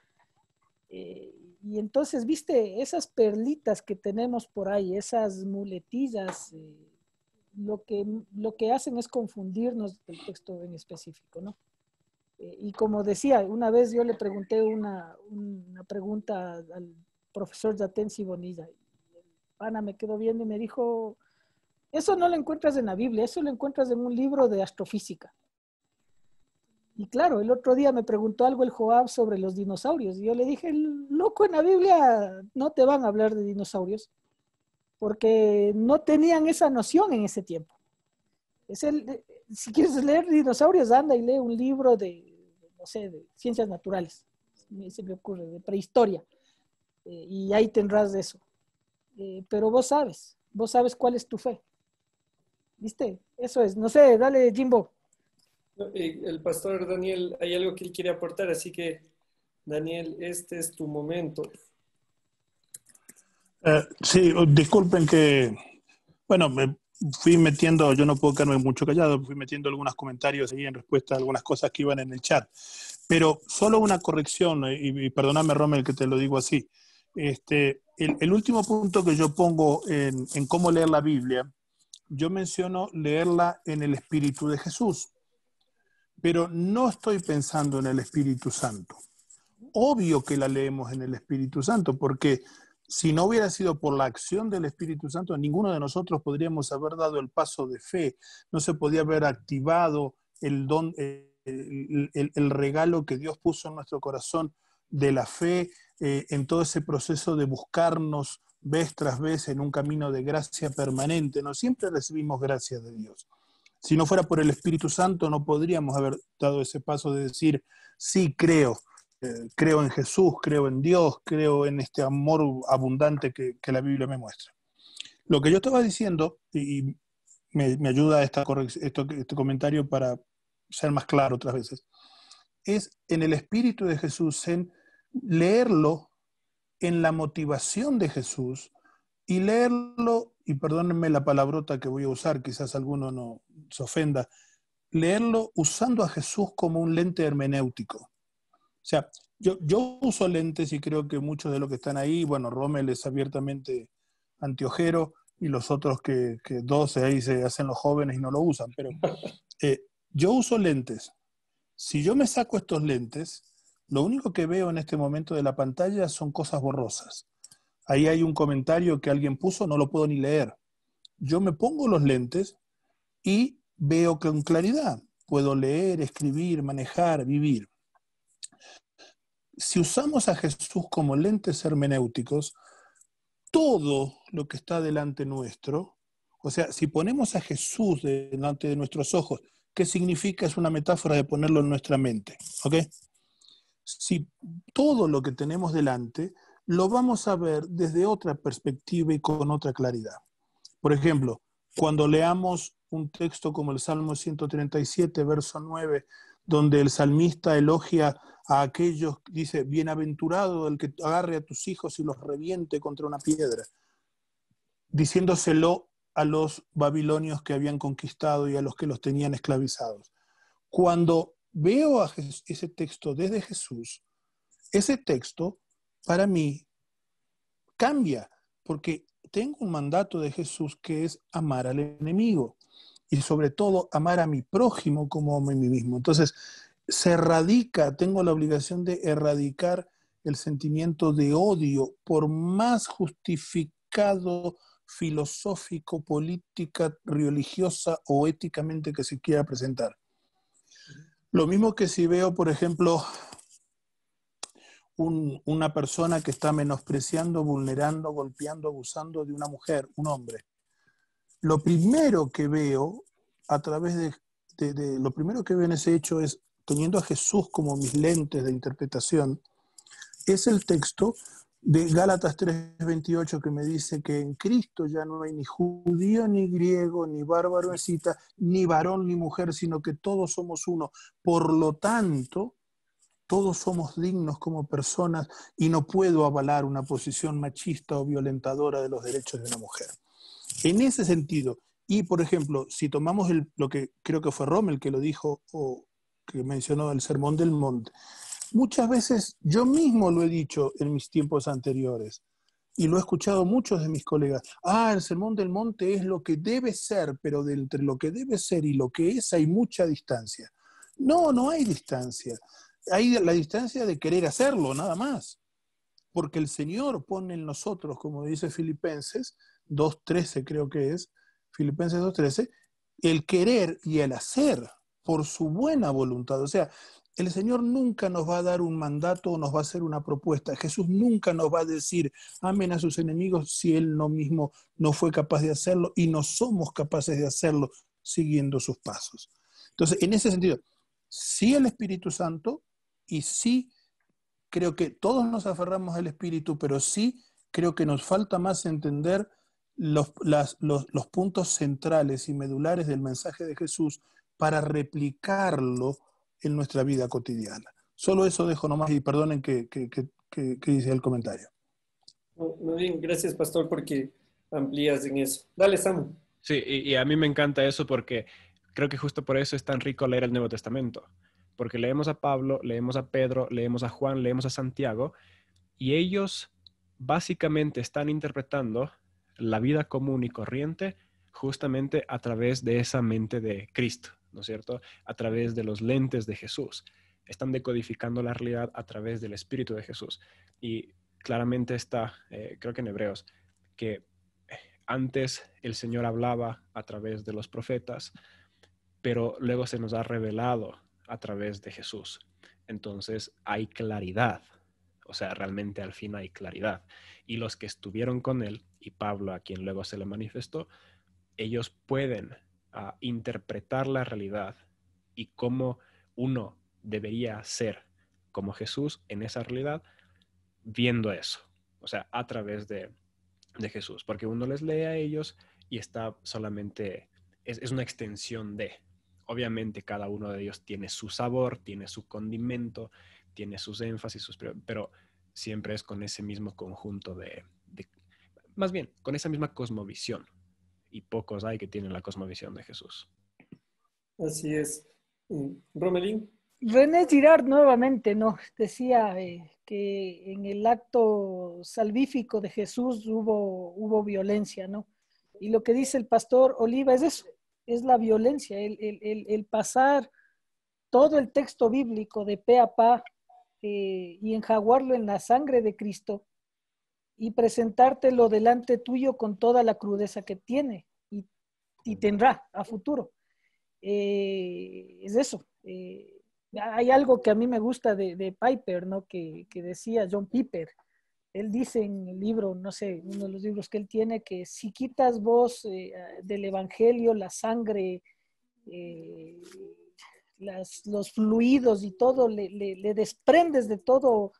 Eh, y entonces, viste, esas perlitas que tenemos por ahí, esas muletillas. Eh, lo que, lo que hacen es confundirnos del texto en específico, ¿no? Eh, y como decía, una vez yo le pregunté una, pregunta al profesor de Bonilla. Y el pana me quedó viendo y me dijo, eso no lo encuentras en la Biblia, eso lo encuentras en un libro de astrofísica. Y claro, el otro día me preguntó algo el Joab sobre los dinosaurios. Y yo le dije, loco, en la Biblia no te van a hablar de dinosaurios, porque no tenían esa noción en ese tiempo. Es el, si quieres leer dinosaurios, anda y lee un libro de, no sé, de ciencias naturales, se me ocurre, de prehistoria. Eh, y ahí tendrás eso. Eh, pero vos sabes, vos sabes cuál es tu fe. ¿Viste? Eso es. No sé, dale, Jimbo. Eh, el pastor Daniel, hay algo que él quiere aportar, así que, Daniel, este es tu momento. sí, disculpen que, bueno, me, fui metiendo, yo no puedo quedarme mucho callado, fui metiendo algunos comentarios ahí en respuesta a algunas cosas que iban en el chat. Pero solo una corrección, eh, y, perdóname, Rommel, que te lo digo así. Este, el, último punto que yo pongo en, en cómo leer la Biblia, yo menciono leerla en el Espíritu de Jesús, pero no estoy pensando en el Espíritu Santo. Obvio que la leemos en el Espíritu Santo, porque si no hubiera sido por la acción del Espíritu Santo, ninguno de nosotros podríamos haber dado el paso de fe, no se podía haber activado el don, eh, el, regalo que Dios puso en nuestro corazón de la fe eh, en todo ese proceso de buscarnos vez tras vez en un camino de gracia permanente. No siempre recibimos gracia de Dios. Si no fuera por el Espíritu Santo, no podríamos haber dado ese paso de decir, sí creo, eh, creo en Jesús, creo en Dios, creo en este amor abundante que, la Biblia me muestra. Lo que yo estaba diciendo, y me, ayuda esta, este comentario para ser más claro otras veces, es en el espíritu de Jesús, en leerlo en la motivación de Jesús y leerlo, y perdónenme la palabrota que voy a usar, quizás alguno no se ofenda, leerlo usando a Jesús como un lente hermenéutico. O sea, yo, yo uso lentes y creo que muchos de los que están ahí, bueno, Rommel es abiertamente antiojero y los otros que, que 12 ahí se hacen los jóvenes y no lo usan, pero (laughs) eh, yo uso lentes. Si yo me saco estos lentes, lo único que veo en este momento de la pantalla son cosas borrosas. Ahí hay un comentario que alguien puso, no lo puedo ni leer. Yo me pongo los lentes y veo con claridad. Puedo leer, escribir, manejar, vivir si usamos a Jesús como lentes hermenéuticos, todo lo que está delante nuestro, o sea, si ponemos a Jesús delante de nuestros ojos, ¿qué significa? Es una metáfora de ponerlo en nuestra mente, ¿ok? Si todo lo que tenemos delante lo vamos a ver desde otra perspectiva y con otra claridad. Por ejemplo, cuando leamos un texto como el Salmo 137, verso 9, donde el salmista elogia a aquellos, dice, bienaventurado el que agarre a tus hijos y los reviente contra una piedra, diciéndoselo a los babilonios que habían conquistado y a los que los tenían esclavizados. Cuando veo a ese texto desde Jesús, ese texto para mí cambia, porque tengo un mandato de Jesús que es amar al enemigo y sobre todo amar a mi prójimo como a mí mismo. Entonces, se erradica, tengo la obligación de erradicar el sentimiento de odio, por más justificado, filosófico, política, religiosa o éticamente que se quiera presentar. Lo mismo que si veo, por ejemplo, una persona que está menospreciando, vulnerando, golpeando, abusando de una mujer, un hombre lo primero que veo a través de, lo primero que veo en ese hecho es, teniendo a Jesús como mis lentes de interpretación, es el texto de Gálatas 3:28 que me dice que en Cristo ya no hay ni judío ni griego, ni bárbaro ni cita, ni varón ni mujer, sino que todos somos uno. Por lo tanto, todos somos dignos como personas y no puedo avalar una posición machista o violentadora de los derechos de una mujer. En ese sentido, y por ejemplo, si tomamos lo que creo que fue Rommel que lo dijo o que mencionó el Sermón del Monte, muchas veces yo mismo lo he dicho en mis tiempos anteriores y lo he escuchado muchos de mis colegas. Ah, el sermón del monte es lo que debe ser, pero entre lo que debe ser y lo que es hay mucha distancia. No, no hay distancia. Hay la distancia de querer hacerlo, nada más. Porque el Señor pone en nosotros, como dice Filipenses, 2.13 creo que es, Filipenses 2.13, el querer y el hacer por su buena voluntad. O sea, el Señor nunca nos va a dar un mandato o nos va a hacer una propuesta. Jesús nunca nos va a decir, amen a sus enemigos si Él no mismo no fue capaz de hacerlo y no somos capaces de hacerlo siguiendo sus pasos. Entonces, en ese sentido, sí el Espíritu Santo y sí creo que todos nos aferramos al Espíritu, pero sí creo que nos falta más entender los, las, los, los puntos centrales y medulares del mensaje de Jesús para replicarlo en nuestra vida cotidiana. Solo eso dejo nomás y perdonen que, que, que, hice el comentario. Muy bien, gracias Pastor porque amplías en eso. Dale, Sam. Sí, y, y, a mí me encanta eso porque creo que justo por eso es tan rico leer el Nuevo Testamento. Porque leemos a Pablo, leemos a Pedro, leemos a Juan, leemos a Santiago, y ellos básicamente están interpretando la vida común y corriente justamente a través de esa mente de Cristo, ¿no es cierto? A través de los lentes de Jesús. Están decodificando la realidad a través del Espíritu de Jesús. Y claramente está, eh, creo que en Hebreos, que antes el Señor hablaba a través de los profetas, pero luego se nos ha revelado a través de Jesús. Entonces hay claridad, o sea, realmente al fin hay claridad. Y los que estuvieron con Él y Pablo, a quien luego se le manifestó, ellos pueden ah, interpretar la realidad y cómo uno debería ser como Jesús en esa realidad, viendo eso, o sea, a través de, de Jesús, porque uno les lee a ellos y está solamente, es, es una extensión de, obviamente cada uno de ellos tiene su sabor, tiene su condimento, tiene sus énfasis, sus, pero siempre es con ese mismo conjunto de, más bien, con esa misma cosmovisión. Y pocos hay que tienen la cosmovisión de Jesús. Así es. Romelín. René Girard nuevamente ¿no? decía eh, que en el acto salvífico de Jesús hubo, hubo violencia, ¿no? Y lo que dice el pastor Oliva es eso, es la violencia, el, pasar todo el texto bíblico de pe a pa eh, y enjaguarlo en la sangre de Cristo y presentártelo delante tuyo con toda la crudeza que tiene y, tendrá a futuro. Eh, es eso. Eh, hay algo que a mí me gusta de, Piper, ¿no? Que, decía John Piper. Él dice en el libro, no sé, uno de los libros que él tiene, que si quitas vos eh, del Evangelio la sangre, los fluidos y todo, le desprendes de todo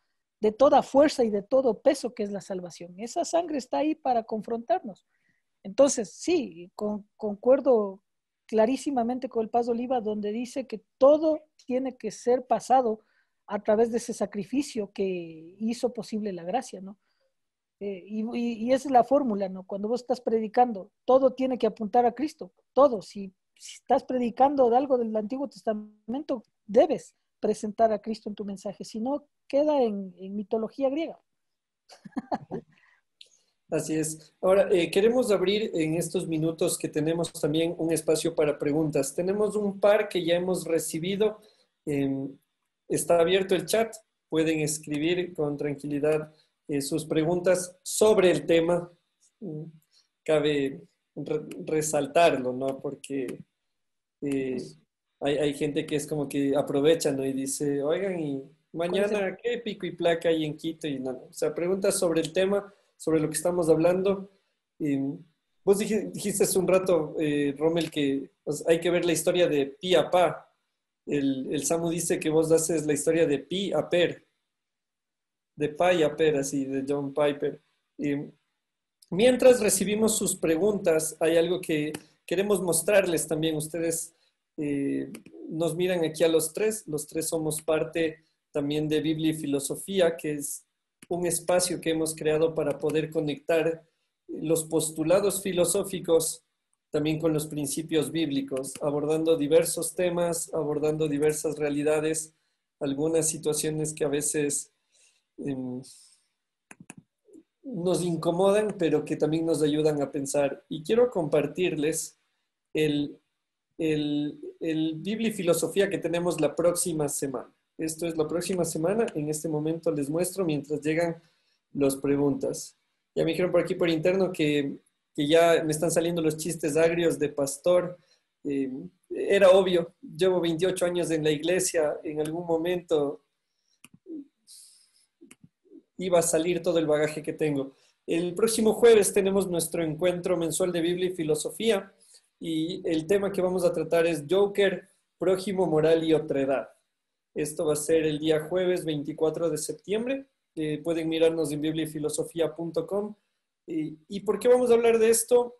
de toda fuerza y de todo peso que es la salvación. Esa sangre está ahí para confrontarnos. Entonces, sí, concuerdo clarísimamente con el Paz de Oliva, donde dice que todo tiene que ser pasado a través de ese sacrificio que hizo posible la gracia, ¿no? Eh, y, esa es la fórmula, ¿no? Cuando vos estás predicando, todo tiene que apuntar a Cristo, todo. Si, estás predicando algo del Antiguo Testamento, debes presentar a Cristo en tu mensaje, sino queda en, mitología griega. (laughs) Así es. Ahora, eh, queremos abrir en estos minutos que tenemos también un espacio para preguntas. Tenemos un par que ya hemos recibido. Em, está abierto el chat. Pueden escribir con tranquilidad eh, sus preguntas sobre el tema. Mm, cabe resaltarlo, ¿no? Porque eh, hay, gente que es como que aprovechan y dice, oigan, y mañana qué pico y placa hay en Quito y no, O sea, preguntas sobre el tema, sobre lo que estamos hablando. Y vos dijiste, hace un rato, eh, Rommel, que hay que ver la historia de pi a pa. El, el, Samu dice que vos haces la historia de pi a per. De pi a per, así, de John Piper. Y mientras recibimos sus preguntas, hay algo que queremos mostrarles también. Ustedes eh, nos miran aquí a los tres, los tres somos parte también de Biblia y Filosofía, que es un espacio que hemos creado para poder conectar los postulados filosóficos también con los principios bíblicos, abordando diversos temas, abordando diversas realidades, algunas situaciones que a veces em, nos incomodan, pero que también nos ayudan a pensar. Y quiero compartirles el el, Biblia y Filosofía que tenemos la próxima semana. Esto es la próxima semana. En este momento les muestro mientras llegan las preguntas. Ya me dijeron por aquí por interno que, ya me están saliendo los chistes agrios de pastor. Eh, era obvio, llevo 28 años en la iglesia, en algún momento iba a salir todo el bagaje que tengo. El próximo jueves tenemos nuestro encuentro mensual de Biblia y Filosofía. Y el tema que vamos a tratar es Joker, prójimo moral y otredad. Esto va a ser el día jueves 24 de septiembre. Eh, pueden mirarnos en bibliafilosofía.com. Y, eh, ¿Y por qué vamos a hablar de esto?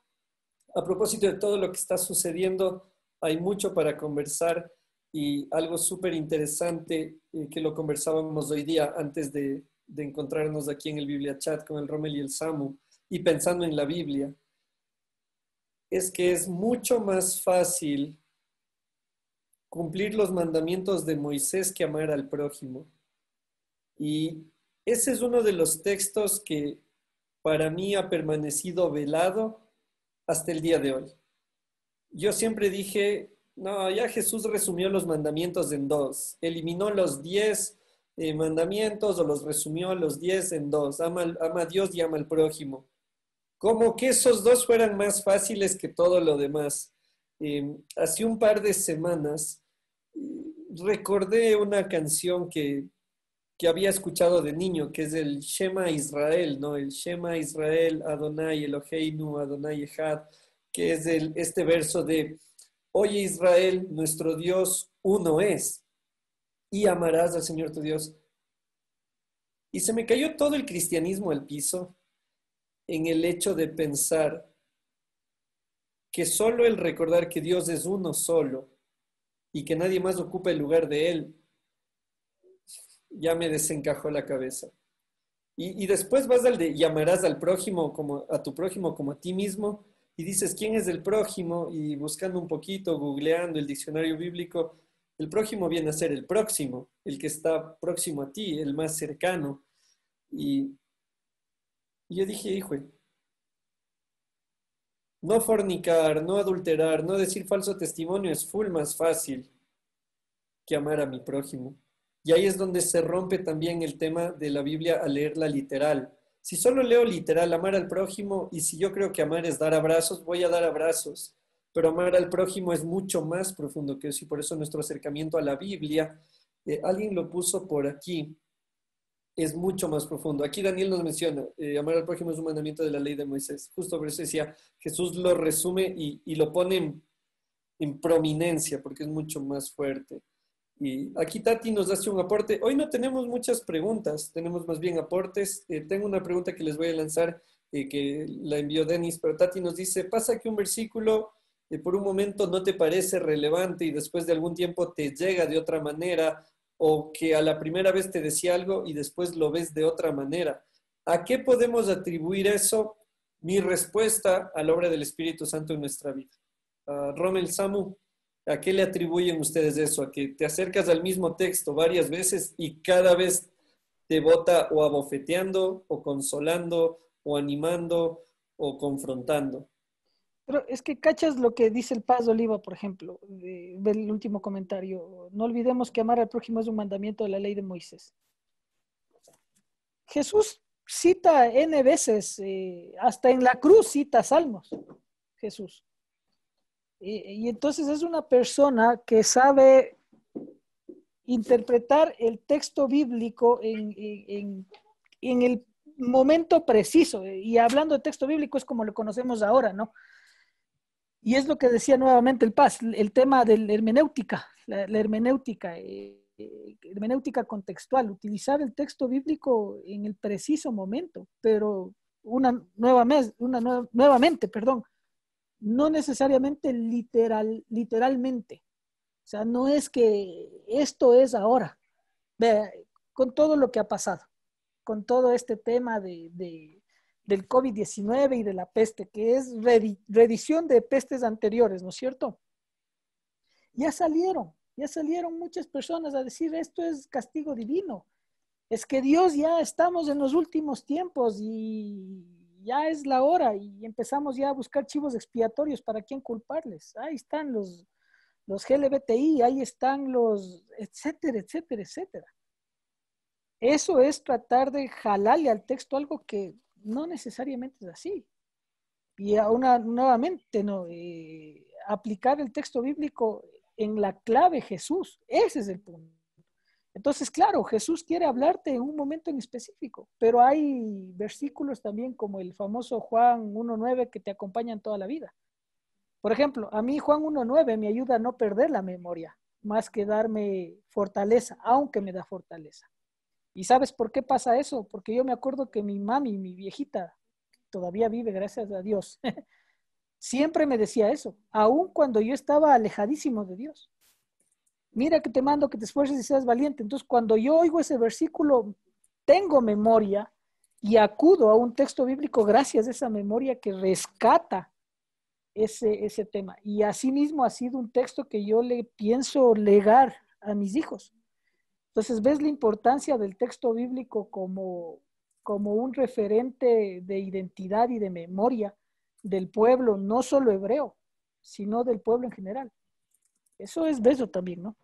A propósito de todo lo que está sucediendo, hay mucho para conversar y algo súper interesante eh, que lo conversábamos hoy día antes de, de encontrarnos aquí en el Biblia Chat con el Rommel y el Samu y pensando en la Biblia es que es mucho más fácil cumplir los mandamientos de Moisés que amar al prójimo. Y ese es uno de los textos que para mí ha permanecido velado hasta el día de hoy. Yo siempre dije, no, ya Jesús resumió los mandamientos en dos, eliminó los diez eh, mandamientos o los resumió a los diez en dos, ama a Dios y ama al prójimo como que esos dos fueran más fáciles que todo lo demás. hace un par de semanas eh, recordé una canción que, había escuchado de niño, que es el Shema Israel, ¿no? El Shema Israel, Adonai Eloheinu, Adonai Echad, que es este verso de, Oye Israel, nuestro Dios uno es, y amarás al Señor tu Dios. Y se me cayó todo el cristianismo al piso en el hecho de pensar que solo el recordar que Dios es uno solo y que nadie más ocupa el lugar de Él, ya me desencajó la cabeza. Y, después vas al de llamarás al prójimo como a tu prójimo como a ti mismo y dices quién es el prójimo y buscando un poquito, googleando el diccionario bíblico, el prójimo viene a ser el próximo, el que está próximo a ti, el más cercano. Y y yo dije, hijo, no fornicar, no adulterar, no decir falso testimonio es full más fácil que amar a mi prójimo. Y ahí es donde se rompe también el tema de la Biblia al leerla literal. Si solo leo literal, amar al prójimo, y si yo creo que amar es dar abrazos, voy a dar abrazos, pero amar al prójimo es mucho más profundo que eso, y por eso nuestro acercamiento a la Biblia, eh, alguien lo puso por aquí, es mucho más profundo. Aquí Daniel nos menciona, eh, amar al prójimo es un mandamiento de la ley de Moisés. Justo por eso decía, Jesús lo resume y, lo pone en, prominencia porque es mucho más fuerte. Y aquí Tati nos hace un aporte. Hoy no tenemos muchas preguntas, tenemos más bien aportes. Eh, tengo una pregunta que les voy a lanzar eh, que la envió Denis, pero Tati nos dice, pasa que un versículo por un momento no te parece relevante y después de algún tiempo te llega de otra manera o que a la primera vez te decía algo y después lo ves de otra manera. ¿A qué podemos atribuir eso? Mi respuesta a la obra del Espíritu Santo en nuestra vida. Ah, Rommel Samu, ¿a qué le atribuyen ustedes eso? A que te acercas al mismo texto varias veces y cada vez te bota o abofeteando o consolando o animando o confrontando. Pero es que cachas lo que dice el Paz Oliva, por ejemplo, del último comentario. No olvidemos que amar al prójimo es un mandamiento de la ley de Moisés. Jesús cita N veces, eh, hasta en la cruz cita salmos, Jesús. Y, entonces es una persona que sabe interpretar el texto bíblico en, en el momento preciso. Y hablando de texto bíblico es como lo conocemos ahora, ¿no? Y es lo que decía nuevamente el Paz, el tema de la hermenéutica, la, hermenéutica, eh, eh, hermenéutica contextual, utilizar el texto bíblico en el preciso momento, pero una nueva una nuevamente, perdón, no necesariamente literal, literalmente. O sea, no es que esto es ahora. con todo lo que ha pasado, con todo este tema de del COVID-19 y de la peste, que es redición de pestes anteriores, ¿no es cierto? Ya salieron, ya salieron muchas personas a decir esto es castigo divino. Es que Dios ya estamos en los últimos tiempos y ya es la hora y empezamos ya a buscar chivos expiatorios para quién culparles. Ahí están los, los GLBTI, ahí están los, etcétera, etcétera, etcétera. Eso es tratar de jalarle al texto algo que no necesariamente es así. Y aún una, nuevamente, no, eh, aplicar el texto bíblico en la clave Jesús, ese es el punto. Entonces, claro, Jesús quiere hablarte en un momento en específico, pero hay versículos también como el famoso Juan 1.9 que te acompañan toda la vida. Por ejemplo, a mí Juan 1.9 me ayuda a no perder la memoria, más que darme fortaleza, aunque me da fortaleza. ¿Y sabes por qué pasa eso? Porque yo me acuerdo que mi mami, mi viejita, todavía vive, gracias a Dios, (laughs) siempre me decía eso, aun cuando yo estaba alejadísimo de Dios. Mira que te mando que te esfuerces y seas valiente. Entonces, cuando yo oigo ese versículo, tengo memoria y acudo a un texto bíblico gracias a esa memoria que rescata ese, ese tema. Y asimismo ha sido un texto que yo le pienso legar a mis hijos. Entonces, ves la importancia del texto bíblico como, como un referente de identidad y de memoria del pueblo, no solo hebreo, sino del pueblo en general. Eso es bello también, ¿no?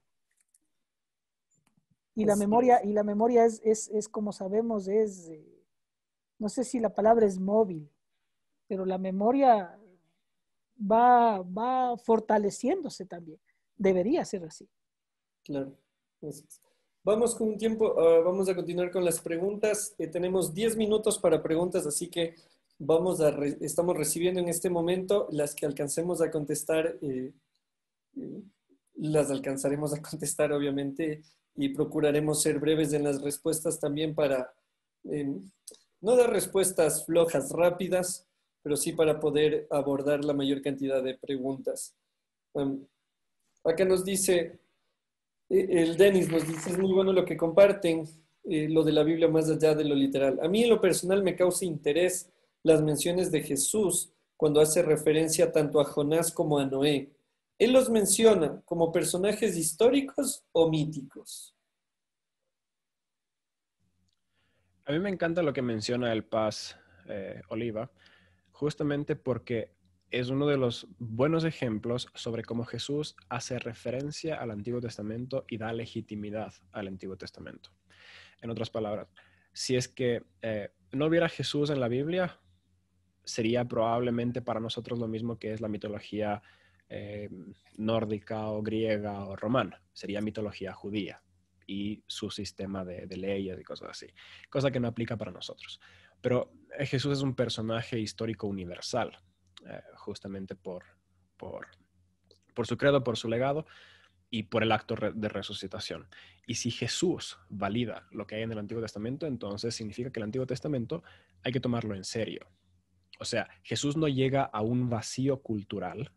Y la memoria, y la memoria es, como sabemos, es, eh, no sé si la palabra es móvil, pero la memoria va, fortaleciéndose también. Debería ser así. Claro. Vamos con un tiempo, ah, vamos a continuar con las preguntas. Eh, tenemos 10 minutos para preguntas, así que vamos a estamos recibiendo en este momento las que alcancemos a contestar. Eh, eh, las alcanzaremos a contestar, obviamente, y procuraremos ser breves en las respuestas también para em, no dar respuestas flojas, rápidas, pero sí para poder abordar la mayor cantidad de preguntas. acá nos dice eh, el Denis nos dice, es muy bueno lo que comparten, eh, lo de la Biblia más allá de lo literal. A mí en lo personal me causa interés las menciones de Jesús cuando hace referencia tanto a Jonás como a Noé. ¿Él los menciona como personajes históricos o míticos? A mí me encanta lo que menciona el Paz eh, Oliva, justamente porque es uno de los buenos ejemplos sobre cómo Jesús hace referencia al Antiguo Testamento y da legitimidad al Antiguo Testamento. En otras palabras, si es que eh, no hubiera Jesús en la Biblia, sería probablemente para nosotros lo mismo que es la mitología eh, nórdica o griega o romana. Sería mitología judía y su sistema de, de, leyes y cosas así, cosa que no aplica para nosotros. Pero eh, Jesús es un personaje histórico universal, eh, justamente por, por, por su credo, por su legado y por el acto de resucitación. Y si Jesús valida lo que hay en el Antiguo Testamento, entonces significa que el Antiguo Testamento hay que tomarlo en serio. O sea, Jesús no llega a un vacío cultural,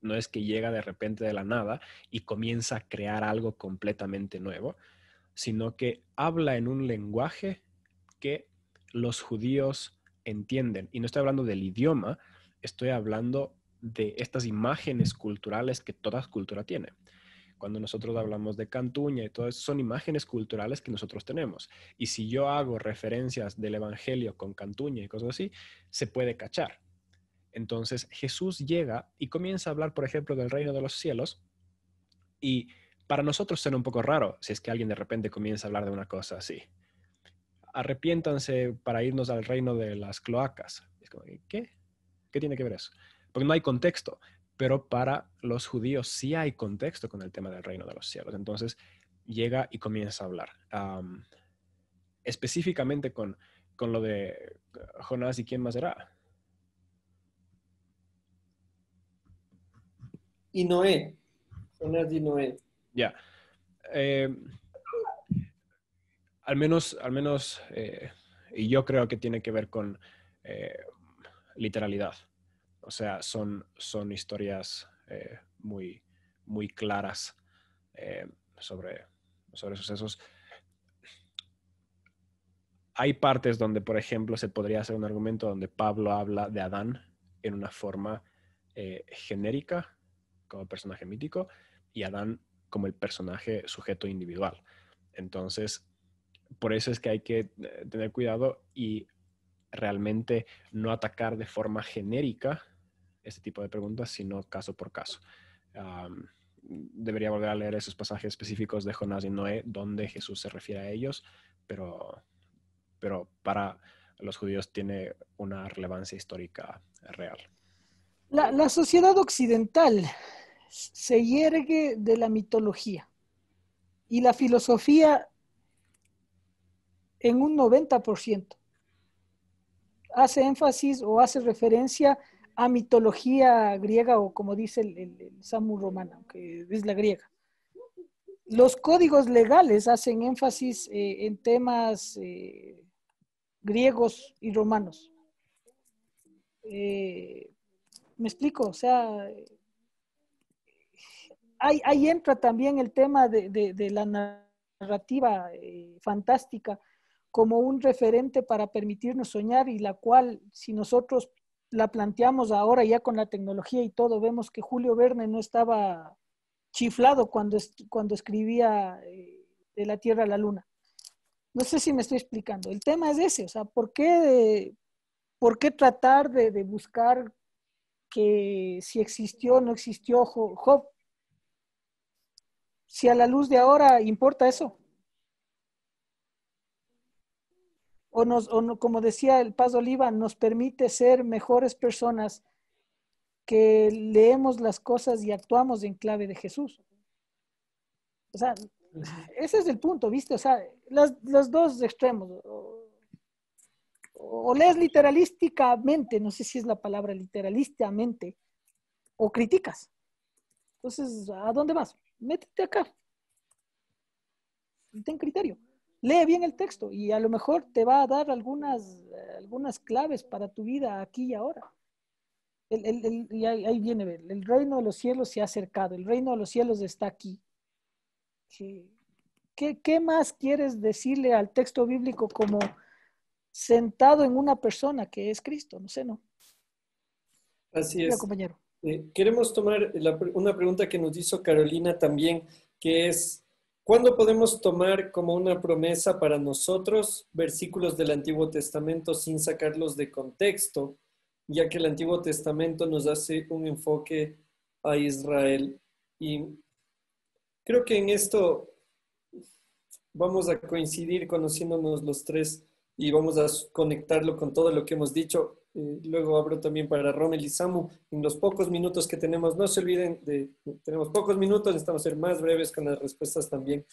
no es que llega de repente de la nada y comienza a crear algo completamente nuevo, sino que habla en un lenguaje que los judíos entienden. Y no estoy hablando del idioma, estoy hablando de estas imágenes culturales que toda cultura tiene. Cuando nosotros hablamos de cantuña y todo eso, son imágenes culturales que nosotros tenemos. Y si yo hago referencias del Evangelio con cantuña y cosas así, se puede cachar. Entonces Jesús llega y comienza a hablar, por ejemplo, del reino de los cielos. Y para nosotros suena un poco raro si es que alguien de repente comienza a hablar de una cosa así. Arrepiéntanse para irnos al reino de las cloacas. Es como, ¿qué? ¿Qué tiene que ver eso? Porque no hay contexto, pero para los judíos sí hay contexto con el tema del reino de los cielos. Entonces llega y comienza a hablar. específicamente con, lo de eh, Jonás y quién más era. Y Noé. Jonás y Noé. Ya. Eh, al menos, al menos, eh, y yo creo que tiene que ver con literalidad. O sea, son, son historias eh, muy, muy claras eh, sobre, sobre sucesos. Hay partes donde, por ejemplo, se podría hacer un argumento donde Pablo habla de Adán en una forma eh, genérica, como personaje mítico, y Adán como el personaje sujeto individual. Entonces, por eso es que hay que tener cuidado y realmente no atacar de forma genérica este tipo de preguntas, sino caso por caso. debería volver a leer esos pasajes específicos de Jonás y Noé, donde Jesús se refiere a ellos, pero, pero para los judíos tiene una relevancia histórica real. La, la sociedad occidental se hiergue de la mitología y la filosofía en un 90% hace énfasis o hace referencia a mitología griega o como dice el, Samu romano, que es la griega. Los códigos legales hacen énfasis eh, en temas eh, griegos y romanos. Eh, ¿Me explico? O sea, ahí, entra también el tema de la narrativa fantástica como un referente para permitirnos soñar y la cual, si nosotros la planteamos ahora ya con la tecnología y todo, vemos que Julio Verne no estaba chiflado cuando, cuando escribía eh, de la Tierra a la Luna. No sé si me estoy explicando. El tema es ese, o sea, ¿por qué, por qué tratar de, de buscar que si existió o no existió Job? Si a la luz de ahora importa eso. o, nos, como decía el Paz Oliva, nos permite ser mejores personas que leemos las cosas y actuamos en clave de Jesús. O sea, ese es el punto, ¿viste? O sea, las, los dos extremos. O, o, lees literalísticamente, no sé si es la palabra literalísticamente, o criticas. Entonces, ¿a dónde vas? Métete acá. Ten criterio lee bien el texto y a lo mejor te va a dar algunas, eh, algunas claves para tu vida aquí y ahora. y ahí, viene, el reino de los cielos se ha acercado, el reino de los cielos está aquí. ¿Qué, más quieres decirle al texto bíblico como sentado en una persona que es Cristo? No sé, ¿no? Así es. Compañero. Eh, queremos tomar una pregunta que nos hizo Carolina también, que es, ¿Cuándo podemos tomar como una promesa para nosotros versículos del Antiguo Testamento sin sacarlos de contexto, ya que el Antiguo Testamento nos hace un enfoque a Israel? Y creo que en esto vamos a coincidir conociéndonos los tres y vamos a conectarlo con todo lo que hemos dicho. Eh, luego abro también para Rommel y Samu. En los pocos minutos que tenemos, no se olviden de, tenemos pocos minutos, necesitamos ser más breves con las respuestas también.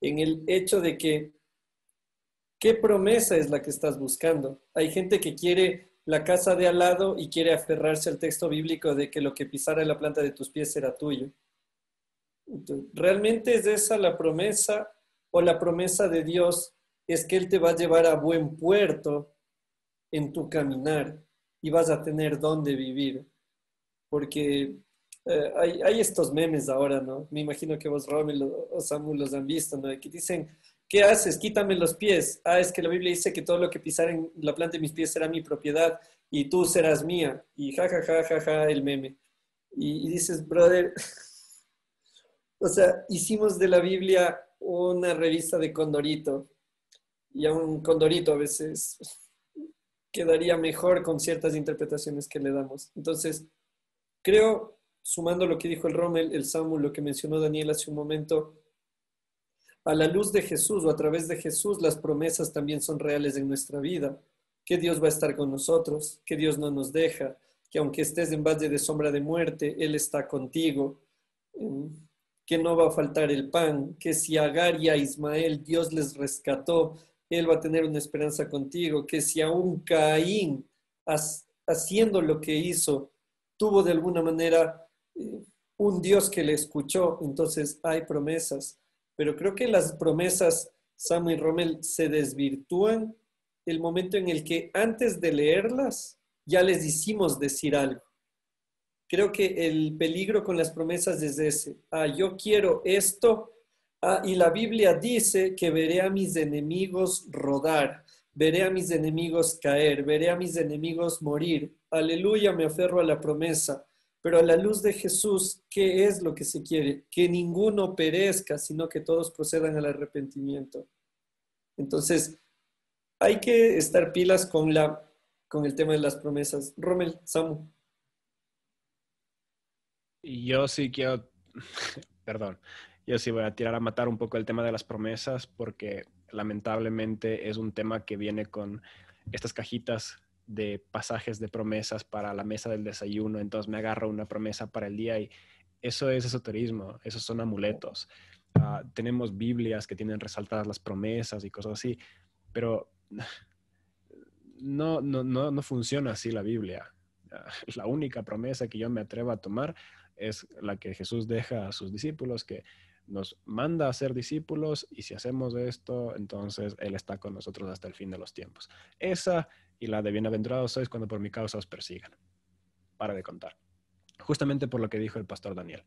En el hecho de que, ¿qué promesa es la que estás buscando? Hay gente que quiere la casa de al lado y quiere aferrarse al texto bíblico de que lo que pisara la planta de tus pies era tuyo. ¿Realmente es esa la promesa o la promesa de Dios es que Él te va a llevar a buen puerto en tu caminar? y vas a tener dónde vivir. Porque eh, hay, estos memes ahora, ¿no? Me imagino que vos, Romeo o Samuel los han visto, ¿no? Que dicen, ¿qué haces? Quítame los pies. Ah, es que la Biblia dice que todo lo que pisar en la planta de mis pies será mi propiedad y tú serás mía. Y ja, ja, ja, ja, ja, el meme. Y, y dices, brother, (laughs) o sea, hicimos de la Biblia una revista de Condorito. Y a un Condorito a veces quedaría mejor con ciertas interpretaciones que le damos. Entonces, creo, sumando lo que dijo el Rommel, el Samuel, lo que mencionó Daniel hace un momento, a la luz de Jesús o a través de Jesús las promesas también son reales en nuestra vida, que Dios va a estar con nosotros, que Dios no nos deja, que aunque estés en valle de sombra de muerte, Él está contigo, mm, que no va a faltar el pan, que si Agar y a Ismael Dios les rescató, él va a tener una esperanza contigo, que si aún Caín, haciendo lo que hizo, tuvo de alguna manera eh, un Dios que le escuchó, entonces hay promesas. Pero creo que las promesas, Samuel y Rommel, se desvirtúan el momento en el que antes de leerlas ya les hicimos decir algo. Creo que el peligro con las promesas es ese. Ah, yo quiero esto, Ah, y la Biblia dice que veré a mis enemigos rodar, veré a mis enemigos caer, veré a mis enemigos morir. Aleluya, me aferro a la promesa. Pero a la luz de Jesús, ¿qué es lo que se quiere? Que ninguno perezca, sino que todos procedan al arrepentimiento. Entonces, hay que estar pilas con, la, con el tema de las promesas. Rommel, Samu. Yo sí quiero, (laughs) perdón, yo sí voy a tirar a matar un poco el tema de las promesas porque lamentablemente es un tema que viene con estas cajitas de pasajes de promesas para la mesa del desayuno, entonces me agarro una promesa para el día y eso es esoterismo, esos son amuletos. Ah, tenemos Biblias que tienen resaltadas las promesas y cosas así, pero (laughs) no, no, funciona así la Biblia. Ah, (laughs) la única promesa que yo me atrevo a tomar es la que Jesús deja a sus discípulos, que nos manda a ser discípulos y si hacemos esto, entonces Él está con nosotros hasta el fin de los tiempos. Esa y la de bienaventurados sois cuando por mi causa os persigan. Para de contar. Justamente por lo que dijo el pastor Daniel.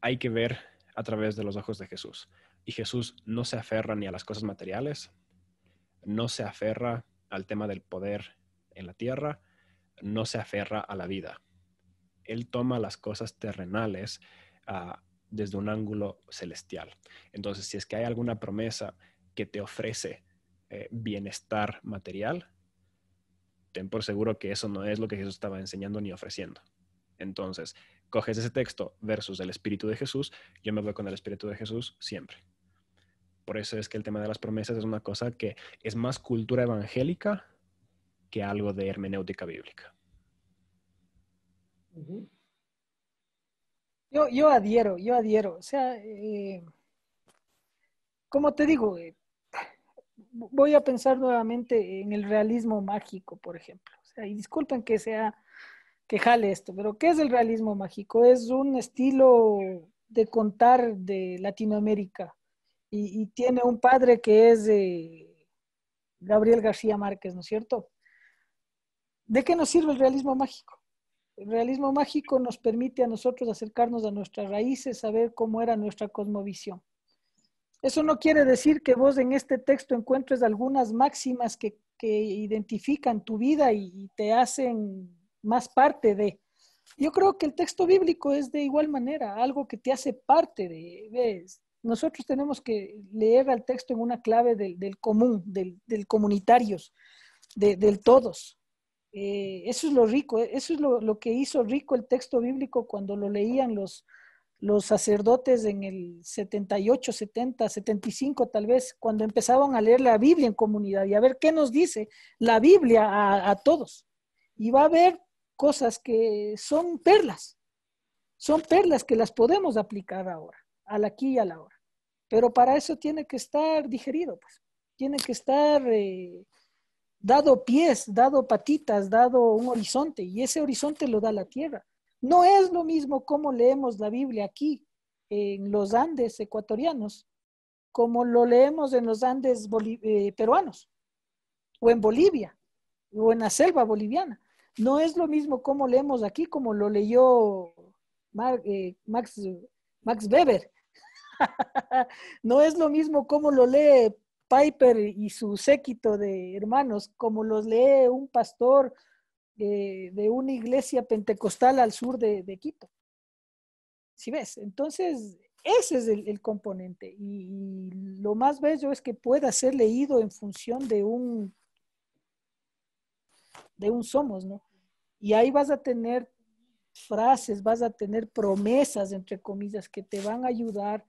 hay que ver a través de los ojos de Jesús. Y Jesús no se aferra ni a las cosas materiales, no se aferra al tema del poder en la tierra, no se aferra a la vida. Él toma las cosas terrenales ah, desde un ángulo celestial. Entonces, si es que hay alguna promesa que te ofrece eh, bienestar material, ten por seguro que eso no es lo que Jesús estaba enseñando ni ofreciendo. Entonces, coges ese texto versus el Espíritu de Jesús, yo me voy con el Espíritu de Jesús siempre. Por eso es que el tema de las promesas es una cosa que es más cultura evangélica que algo de hermenéutica bíblica. Yo, yo adhiero, yo adhiero. O sea, eh, como te digo, eh, voy a pensar nuevamente en el realismo mágico, por ejemplo. y disculpen que sea que jale esto, pero ¿qué es el realismo mágico? Es un estilo de contar de Latinoamérica y, tiene un padre que es eh, Gabriel García Márquez, ¿no es cierto? ¿De qué nos sirve el realismo mágico? realismo mágico nos permite a nosotros acercarnos a nuestras raíces, saber cómo era nuestra cosmovisión. Eso no quiere decir que vos en este texto encuentres algunas máximas que, identifican tu vida y te hacen más parte de. Yo creo que el texto bíblico es de igual manera, algo que te hace parte de. Nosotros tenemos que leer al texto en una clave del, común, del, del comunitarios, del todos. Eh, eso es lo rico, eh, eso es lo, que hizo rico el texto bíblico cuando lo leían los, los sacerdotes en el 78, 70, 75 tal vez, cuando empezaban a leer la Biblia en comunidad y a ver qué nos dice la Biblia a, todos. Y va a haber cosas que son perlas, son perlas que las podemos aplicar ahora, al aquí y a la hora. Pero para eso tiene que estar digerido, pues. Tiene que estar eh, dado pies, dado patitas, dado un horizonte, y ese horizonte lo da la tierra. No es lo mismo como leemos la Biblia aquí, en los Andes ecuatorianos, como lo leemos en los Andes eh, peruanos, o en Bolivia, o en la selva boliviana. No es lo mismo como leemos aquí, como lo leyó eh, Max, Max Weber. (laughs) no es lo mismo como lo lee Piper y su séquito de hermanos, como los lee un pastor de, una iglesia pentecostal al sur de, Quito. Si ves, entonces ese es el, componente. Y, lo más bello es que pueda ser leído en función de un, de un somos, ¿no? Y ahí vas a tener frases, vas a tener promesas, entre comillas, que te van a ayudar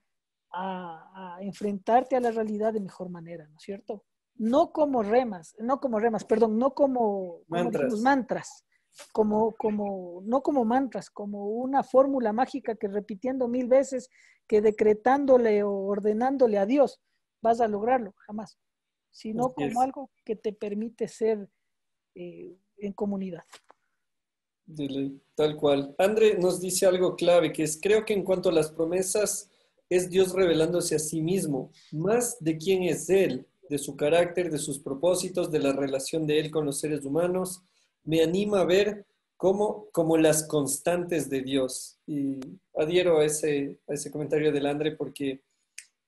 a, enfrentarte a la realidad de mejor manera, ¿no es cierto? No como remas, no como remas, perdón, no como mantras, como, como, no como mantras, como una fórmula mágica que repitiendo mil veces, que decretándole o ordenándole a Dios vas a lograrlo, jamás, sino como algo que te permite ser eh, en comunidad. tal cual. André nos dice algo clave, que es, creo que en cuanto a las promesas, es Dios revelándose a sí mismo, más de quién es Él, de su carácter, de sus propósitos, de la relación de Él con los seres humanos, me anima a ver cómo como las constantes de Dios. Y adhiero a ese, a ese comentario de landre porque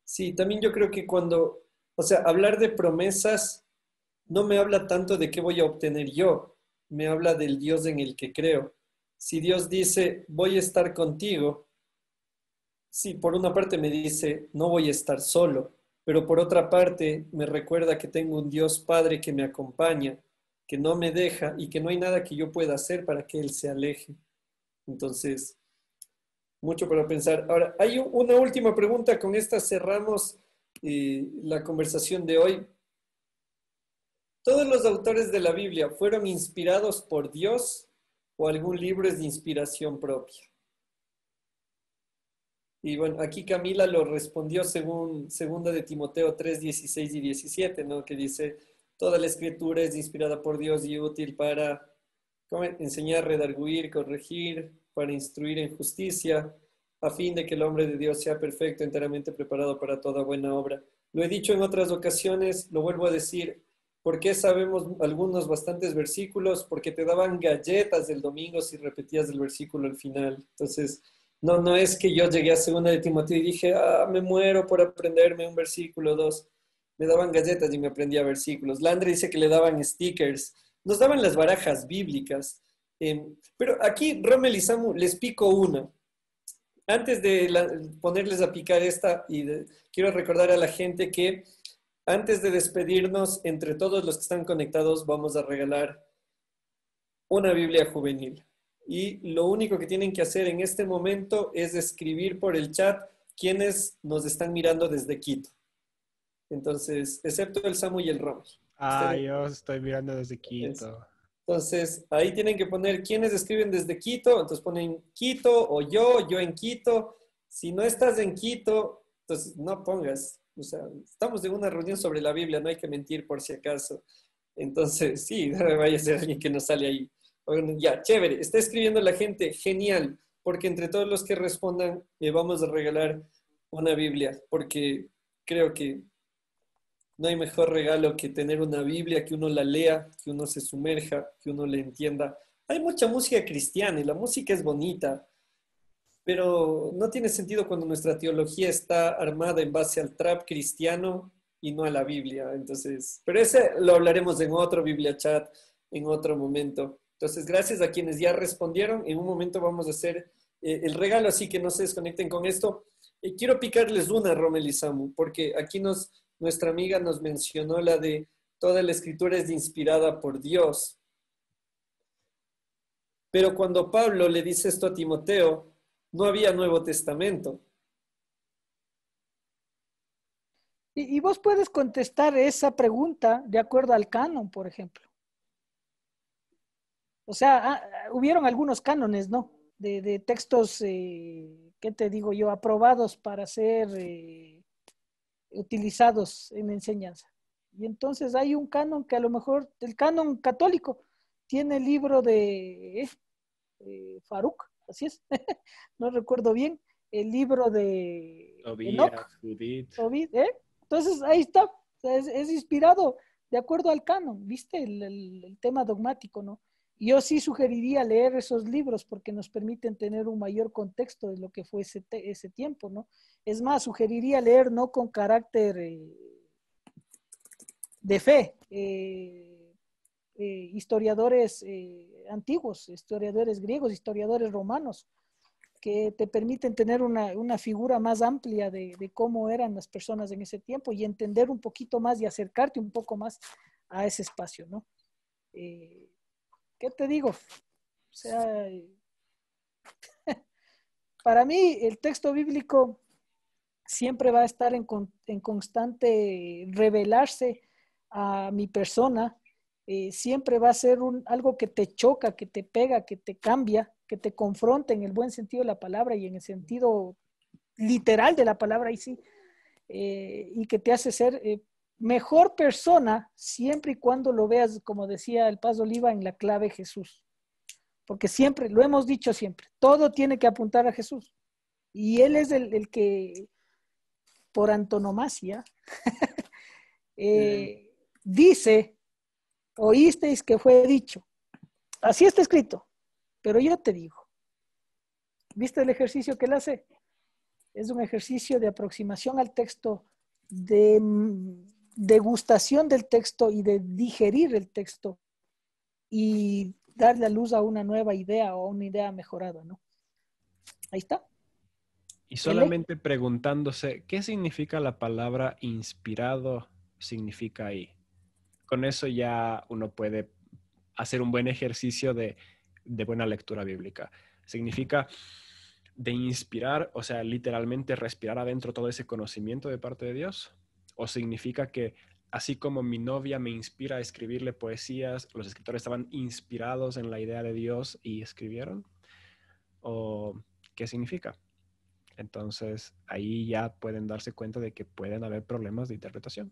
sí, también yo creo que cuando, o sea, hablar de promesas no me habla tanto de qué voy a obtener yo, me habla del Dios en el que creo. Si Dios dice, voy a estar contigo, Sí, por una parte me dice, no voy a estar solo, pero por otra parte me recuerda que tengo un Dios Padre que me acompaña, que no me deja y que no hay nada que yo pueda hacer para que Él se aleje. Entonces, mucho para pensar. Ahora, hay una última pregunta, con esta cerramos eh, la conversación de hoy. ¿Todos los autores de la Biblia fueron inspirados por Dios o algún libro es de inspiración propia? Y bueno, aquí Camila lo respondió según segunda de Timoteo 3, 16 y 17, ¿no? Que dice, toda la escritura es inspirada por Dios y útil para enseñar, redarguir, corregir, para instruir en justicia, a fin de que el hombre de Dios sea perfecto, enteramente preparado para toda buena obra. Lo he dicho en otras ocasiones, lo vuelvo a decir, ¿por qué sabemos algunos bastantes versículos? Porque te daban galletas del domingo si repetías el versículo al final. Entonces, no, no es que yo llegué a segunda de Timoteo y dije, ah, me muero por aprenderme un versículo, dos. Me daban galletas y me aprendía versículos. Landre dice que le daban stickers. Nos daban las barajas bíblicas. Em, pero aquí, Rommel y les pico una. Antes de ponerles a picar esta, quiero recordar a la gente que antes de despedirnos, entre todos los que están conectados, vamos a regalar una Biblia juvenil y lo único que tienen que hacer en este momento es escribir por el chat quienes nos están mirando desde Quito. Entonces, excepto el Samu y el Rom. Ah, yo estoy mirando desde Quito. Entonces, ahí tienen que poner quienes escriben desde Quito, entonces ponen Quito o yo, yo en Quito. Si no estás en Quito, entonces no pongas, o sea, estamos en una reunión sobre la Biblia, no hay que mentir por si acaso. Entonces, (laughs) sí, (laughs) vaya a ser alguien que no sale ahí ya, chévere. Está escribiendo la gente. Genial. Porque entre todos los que respondan, le vamos a regalar una Biblia. Porque creo que no hay mejor regalo que tener una Biblia, que uno la lea, que uno se sumerja, que uno la entienda. Hay mucha música cristiana y la música es bonita, pero no tiene sentido cuando nuestra teología está armada en base al trap cristiano y no a la Biblia. Entonces, pero ese lo hablaremos en otro Biblia chat, en otro momento. Entonces, gracias a quienes ya respondieron. En un momento vamos a hacer eh, el regalo, así que no se desconecten con esto. Y eh, quiero picarles una, Romel Samu, porque aquí nos, nuestra amiga nos mencionó la de toda la escritura es inspirada por Dios. Pero cuando Pablo le dice esto a Timoteo, no había Nuevo Testamento. y vos puedes contestar esa pregunta de acuerdo al canon, por ejemplo. O sea, ah, hubieron algunos cánones, ¿no? De, textos, eh, ¿qué te digo yo? Aprobados para ser eh, utilizados en enseñanza. Y entonces hay un canon que a lo mejor, el canon católico, tiene el libro de eh, eh Faruk, así es, (laughs) no recuerdo bien, el libro de Enoch, Tobit, ¿eh? Entonces ahí está, es, inspirado de acuerdo al canon, ¿viste? el tema dogmático, ¿no? Yo sí sugeriría leer esos libros porque nos permiten tener un mayor contexto de lo que fue ese, tiempo, ¿no? Es más, sugeriría leer no con carácter eh, de fe, eh, eh, historiadores antiguos, historiadores griegos, historiadores romanos, que te permiten tener una, figura más amplia de, cómo eran las personas en ese tiempo y entender un poquito más y acercarte un poco más a ese espacio, ¿no? ¿qué te digo? O sea, (laughs) para mí el texto bíblico siempre va a estar en, constante revelarse a mi persona, eh, siempre va a ser algo que te choca, que te pega, que te cambia, que te confronta en el buen sentido de la palabra y en el sentido literal de la palabra, y sí, eh, y que te hace ser eh, mejor persona siempre y cuando lo veas, como decía el Paz Oliva, en la clave Jesús. Porque siempre, lo hemos dicho siempre, todo tiene que apuntar a Jesús. Y Él es el, que, por antonomasia, (laughs) eh, dice, oísteis que fue dicho. Así está escrito, pero yo te digo. ¿Viste el ejercicio que él hace? Es un ejercicio de aproximación al texto de degustación del texto y de digerir el texto y darle a luz a una nueva idea o a una idea mejorada, ¿no? Ahí está. Y solamente preguntándose, ¿qué significa la palabra inspirado significa ahí? Con eso ya uno puede hacer un buen ejercicio de, de buena lectura bíblica. Significa de inspirar, o sea, literalmente respirar adentro todo ese conocimiento de parte de Dios o significa que así como mi novia me inspira a escribirle poesías, los escritores estaban inspirados en la idea de Dios y escribieron? ¿O qué significa? Entonces ahí ya pueden darse cuenta de que pueden haber problemas de interpretación.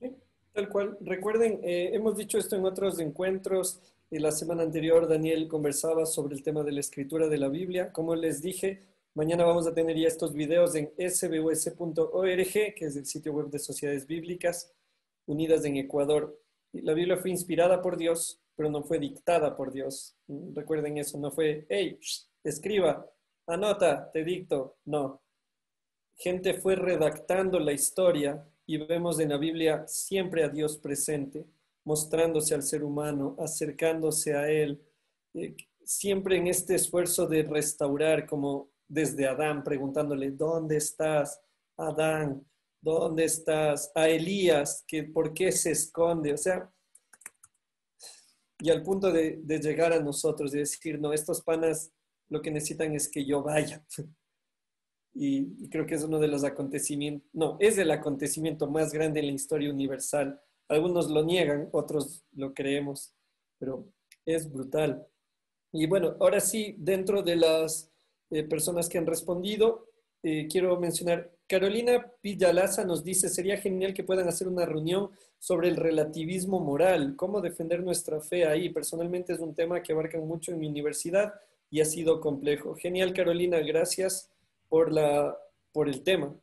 Sí, tal cual. Recuerden, eh, hemos dicho esto en otros encuentros. Y la semana anterior, Daniel conversaba sobre el tema de la escritura de la Biblia. Como les dije, Mañana vamos a tener ya estos videos en sbus.org, que es el sitio web de Sociedades Bíblicas Unidas en Ecuador. La Biblia fue inspirada por Dios, pero no fue dictada por Dios. Recuerden eso, no fue, hey, escriba, anota, te dicto. No. Gente fue redactando la historia y vemos en la Biblia siempre a Dios presente, mostrándose al ser humano, acercándose a Él, eh, siempre en este esfuerzo de restaurar, como desde Adán, preguntándole, ¿dónde estás, Adán? ¿Dónde estás? A Elías, que por qué se esconde, o sea, y al punto de, llegar a nosotros y decir, no, estos panas lo que necesitan es que yo vaya. (laughs) y, creo que es uno de los acontecimientos, no, es el acontecimiento más grande en la historia universal. Algunos lo niegan, otros lo creemos, pero es brutal. Y bueno, ahora sí, dentro de las personas que han respondido. Eh, quiero mencionar, Carolina Pillalaza nos dice, sería genial que puedan hacer una reunión sobre el relativismo moral, cómo defender nuestra fe ahí. Personalmente es un tema que abarcan mucho en mi universidad y ha sido complejo. Genial, Carolina, gracias por, la, por el tema.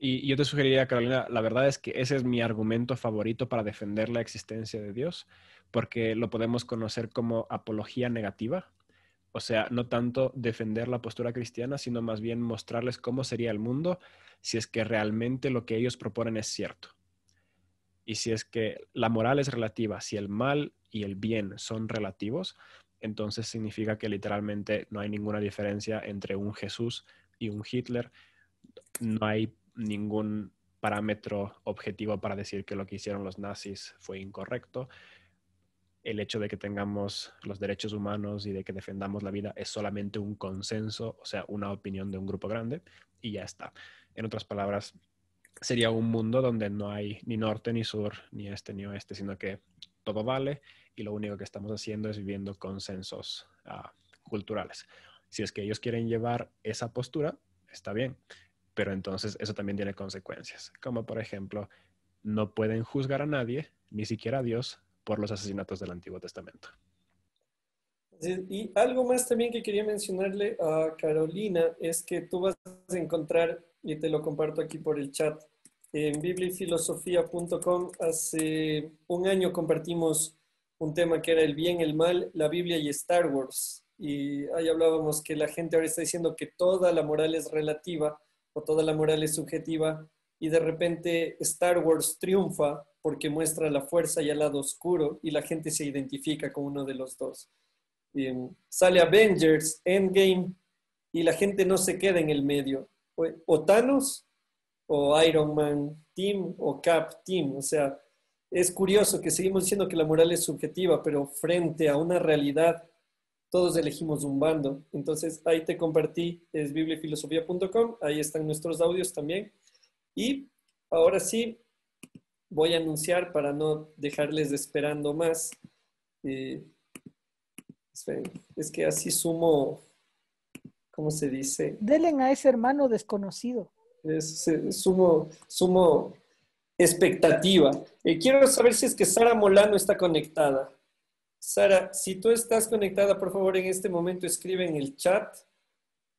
Y yo te sugeriría, Carolina, la verdad es que ese es mi argumento favorito para defender la existencia de Dios, porque lo podemos conocer como apología negativa, o sea, no tanto defender la postura cristiana, sino más bien mostrarles cómo sería el mundo si es que realmente lo que ellos proponen es cierto. Y si es que la moral es relativa, si el mal y el bien son relativos, entonces significa que literalmente no hay ninguna diferencia entre un Jesús y un Hitler. No hay ningún parámetro objetivo para decir que lo que hicieron los nazis fue incorrecto el hecho de que tengamos los derechos humanos y de que defendamos la vida es solamente un consenso, o sea, una opinión de un grupo grande, y ya está. En otras palabras, sería un mundo donde no hay ni norte ni sur, ni este ni oeste, sino que todo vale y lo único que estamos haciendo es viviendo consensos ah, culturales. Si es que ellos quieren llevar esa postura, está bien, pero entonces eso también tiene consecuencias, como por ejemplo, no pueden juzgar a nadie, ni siquiera a Dios, por los asesinatos del Antiguo Testamento. Eh, y algo más también que quería mencionarle a Carolina es que tú vas a encontrar, y te lo comparto aquí por el chat, en bibliafilosofía.com hace un año compartimos un tema que era el bien, el mal, la Biblia y Star Wars. Y ahí hablábamos que la gente ahora está diciendo que toda la moral es relativa o toda la moral es subjetiva y de repente Star Wars triunfa porque muestra la fuerza y el lado oscuro y la gente se identifica con uno de los dos. Em, sale Avengers, Endgame y la gente no se queda en el medio. O Thanos o Iron Man Team o Cap Team. O sea, es curioso que seguimos diciendo que la moral es subjetiva, pero frente a una realidad todos elegimos un bando. Entonces ahí te compartí, es bibliofilosofía.com, ahí están nuestros audios también. Y ahora sí, voy a anunciar para no dejarles esperando más. Eh, es que así sumo, ¿cómo se dice? Delen a ese hermano desconocido. Eh, sumo, sumo expectativa. Eh, quiero saber si es que Sara Molano está conectada. Sara, si tú estás conectada, por favor, en este momento escribe en el chat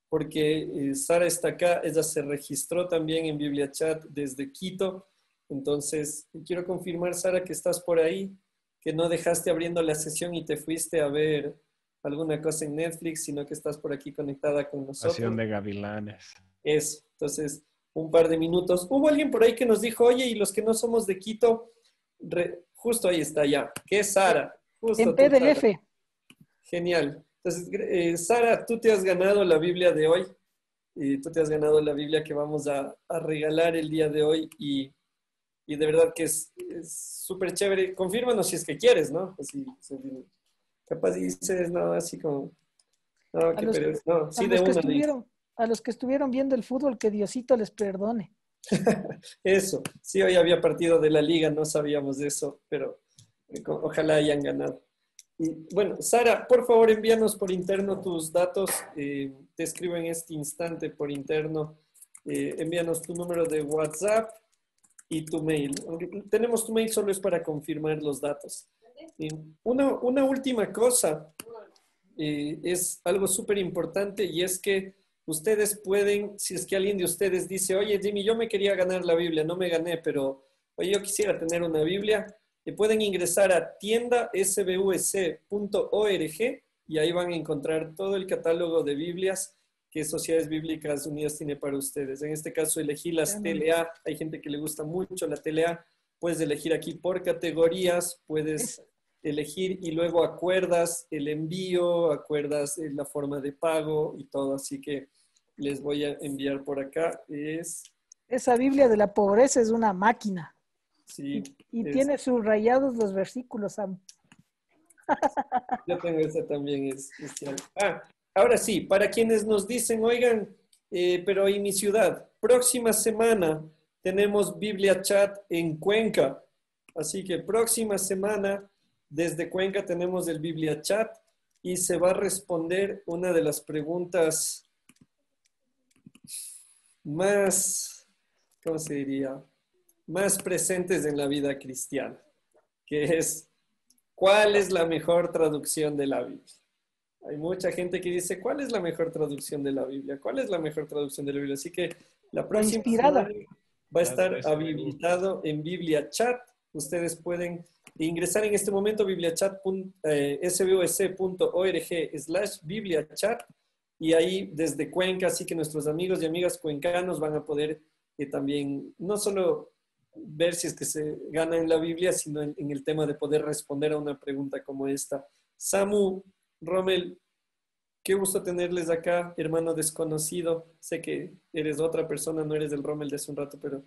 porque eh, Sara está acá, ella se registró también en biblia chat desde Quito. Entonces, quiero confirmar, Sara, que estás por ahí, que no dejaste abriendo la sesión y te fuiste a ver alguna cosa en Netflix, sino que estás por aquí conectada con nosotros. Sesión de gavilanes. Eso, entonces, un par de minutos. Hubo alguien por ahí que nos dijo, oye, y los que no somos de Quito, justo ahí está ya, que es Sara. en PDF. Genial. Entonces, eh, Sara, tú te has ganado la Biblia de hoy y tú te has ganado la Biblia que vamos a, regalar el día de hoy y, de verdad que es súper chévere. Confírmanos si es que quieres, ¿no? Pues capaz dices, no, así como... No, no, sí, que a los que estuvieron viendo el fútbol, que Diosito les perdone. (laughs) eso, sí, hoy había partido de la liga, no sabíamos de eso, pero eh, ojalá hayan ganado. Bueno, Sara, por favor envíanos por interno tus datos. Eh, te escribo en este instante por interno. Eh, envíanos tu número de WhatsApp y tu mail. tenemos tu mail solo es para confirmar los datos. una, última cosa eh, es algo súper importante y es que ustedes pueden, si es que alguien de ustedes dice, oye Jimmy, yo me quería ganar la Biblia, no me gané, pero oye, yo quisiera tener una Biblia que pueden ingresar a tiendasbvc.org e y ahí van a encontrar todo el catálogo de Biblias que Sociedades Bíblicas Unidas tiene para ustedes. En este caso elegí las TLA, hay gente que le gusta mucho la TLA, puedes elegir aquí por categorías, puedes elegir y luego acuerdas el envío, acuerdas eh, la forma de pago y todo, así que les voy a enviar por acá. Es... Esa Biblia de la pobreza es una máquina. Y, tiene subrayados los versículos, Sam. (laughs) Yo tengo esa también, ah, ahora sí, para quienes nos dicen, oigan, eh, pero en mi ciudad, próxima semana tenemos Biblia Chat en Cuenca. Así que próxima semana desde Cuenca tenemos el Biblia Chat y se va a responder una de las preguntas más, ¿cómo se diría? más presentes en la vida cristiana, que es, ¿cuál es la mejor traducción de la Biblia? Hay mucha gente que dice, ¿cuál es la mejor traducción de la Biblia? ¿Cuál es la mejor traducción de la Biblia? Así que la próxima Inspirada. va a estar habilitado en Biblia Chat. Ustedes pueden ingresar en este momento a bibliachat.sboc.org eh, slash bibliachat y ahí desde Cuenca, así que nuestros amigos y amigas cuencanos van a poder eh, también no solo ver si es que se gana en la Biblia, sino en, el tema de poder responder a una pregunta como esta. Samu, Rommel, qué gusto tenerles acá, hermano desconocido. Sé que eres otra persona, no eres del Rommel de hace un rato, pero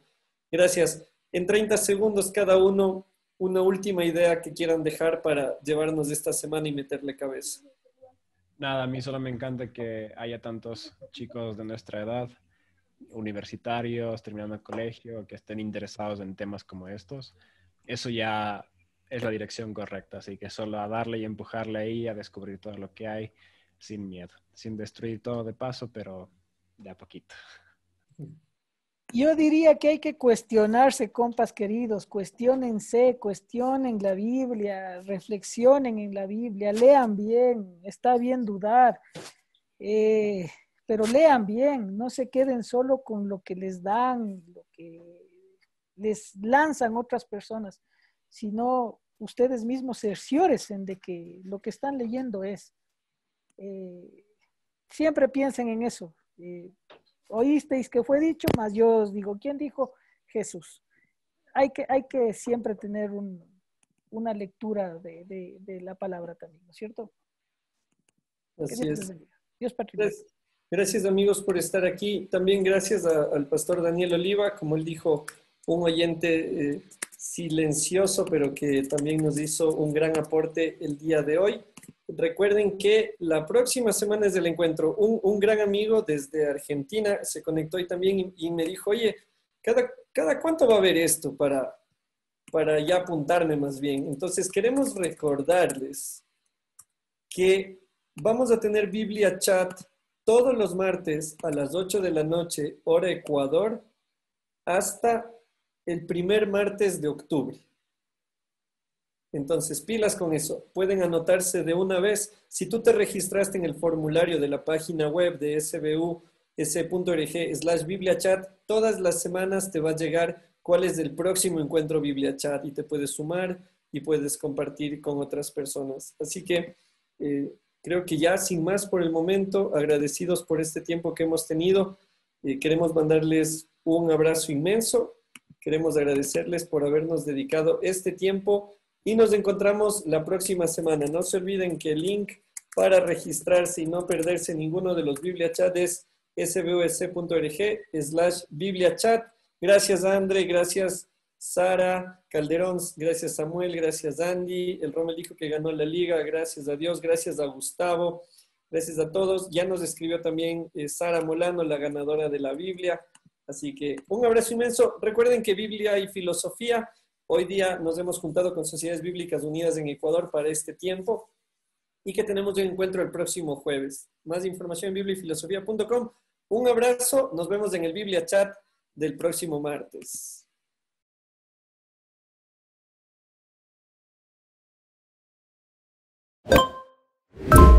gracias. En 30 segundos cada uno, una última idea que quieran dejar para llevarnos de esta semana y meterle cabeza. Nada, a mí solo me encanta que haya tantos chicos de nuestra edad universitarios terminando el colegio que estén interesados en temas como estos, eso ya es la dirección correcta. Así que solo a darle y empujarle ahí a descubrir todo lo que hay sin miedo, sin destruir todo de paso, pero de a poquito. Yo diría que hay que cuestionarse, compas queridos, cuestionense, cuestionen la Biblia, reflexionen en la Biblia, lean bien, está bien dudar. Eh, pero lean bien, no se queden solo con lo que les dan, lo que les lanzan otras personas, sino ustedes mismos en de que lo que están leyendo es. Eh, siempre piensen en eso. Eh, oísteis que fue dicho, más yo os digo, ¿quién dijo? Jesús. Hay que, hay que siempre tener una lectura de, la palabra también, ¿no es cierto? Así es. Dios, Dios pues, Gracias amigos por estar aquí. También gracias al pastor Daniel Oliva, como él dijo, un oyente eh, silencioso, pero que también nos hizo un gran aporte el día de hoy. Recuerden que la próxima semana es el encuentro. Un, gran amigo desde Argentina se conectó y también y, y, me dijo, oye, ¿cada, ¿cada cuánto va a haber esto para, para ya apuntarme más bien? Entonces queremos recordarles que vamos a tener Biblia Chat todos los martes a las 8 de la noche, hora Ecuador, hasta el primer martes de octubre. Entonces, pilas con eso. Pueden anotarse de una vez. Si tú te registraste en el formulario de la página web de sbus.org slash bibliachat, todas las semanas te va a llegar cuál es el próximo encuentro bibliachat y te puedes sumar y puedes compartir con otras personas. Así que eh, Creo que ya sin más por el momento, agradecidos por este tiempo que hemos tenido, queremos mandarles un abrazo inmenso, queremos agradecerles por habernos dedicado este tiempo y nos encontramos la próxima semana. No se olviden que el link para registrarse y no perderse ninguno de los BibliaChat es sbosc.org slash BibliaChat. Gracias, Andre. gracias. Sara, Calderón, gracias Samuel, gracias Andy, el Rommel dijo que ganó la liga, gracias a Dios, gracias a Gustavo, gracias a todos. Ya nos escribió también eh, Sara Molano, la ganadora de la Biblia. Así que un abrazo inmenso. Recuerden que Biblia y filosofía, hoy día nos hemos juntado con Sociedades Bíblicas Unidas en Ecuador para este tiempo y que tenemos un encuentro el próximo jueves. Más información en bibliofilosofía.com. Un abrazo, nos vemos en el Biblia Chat del próximo martes. you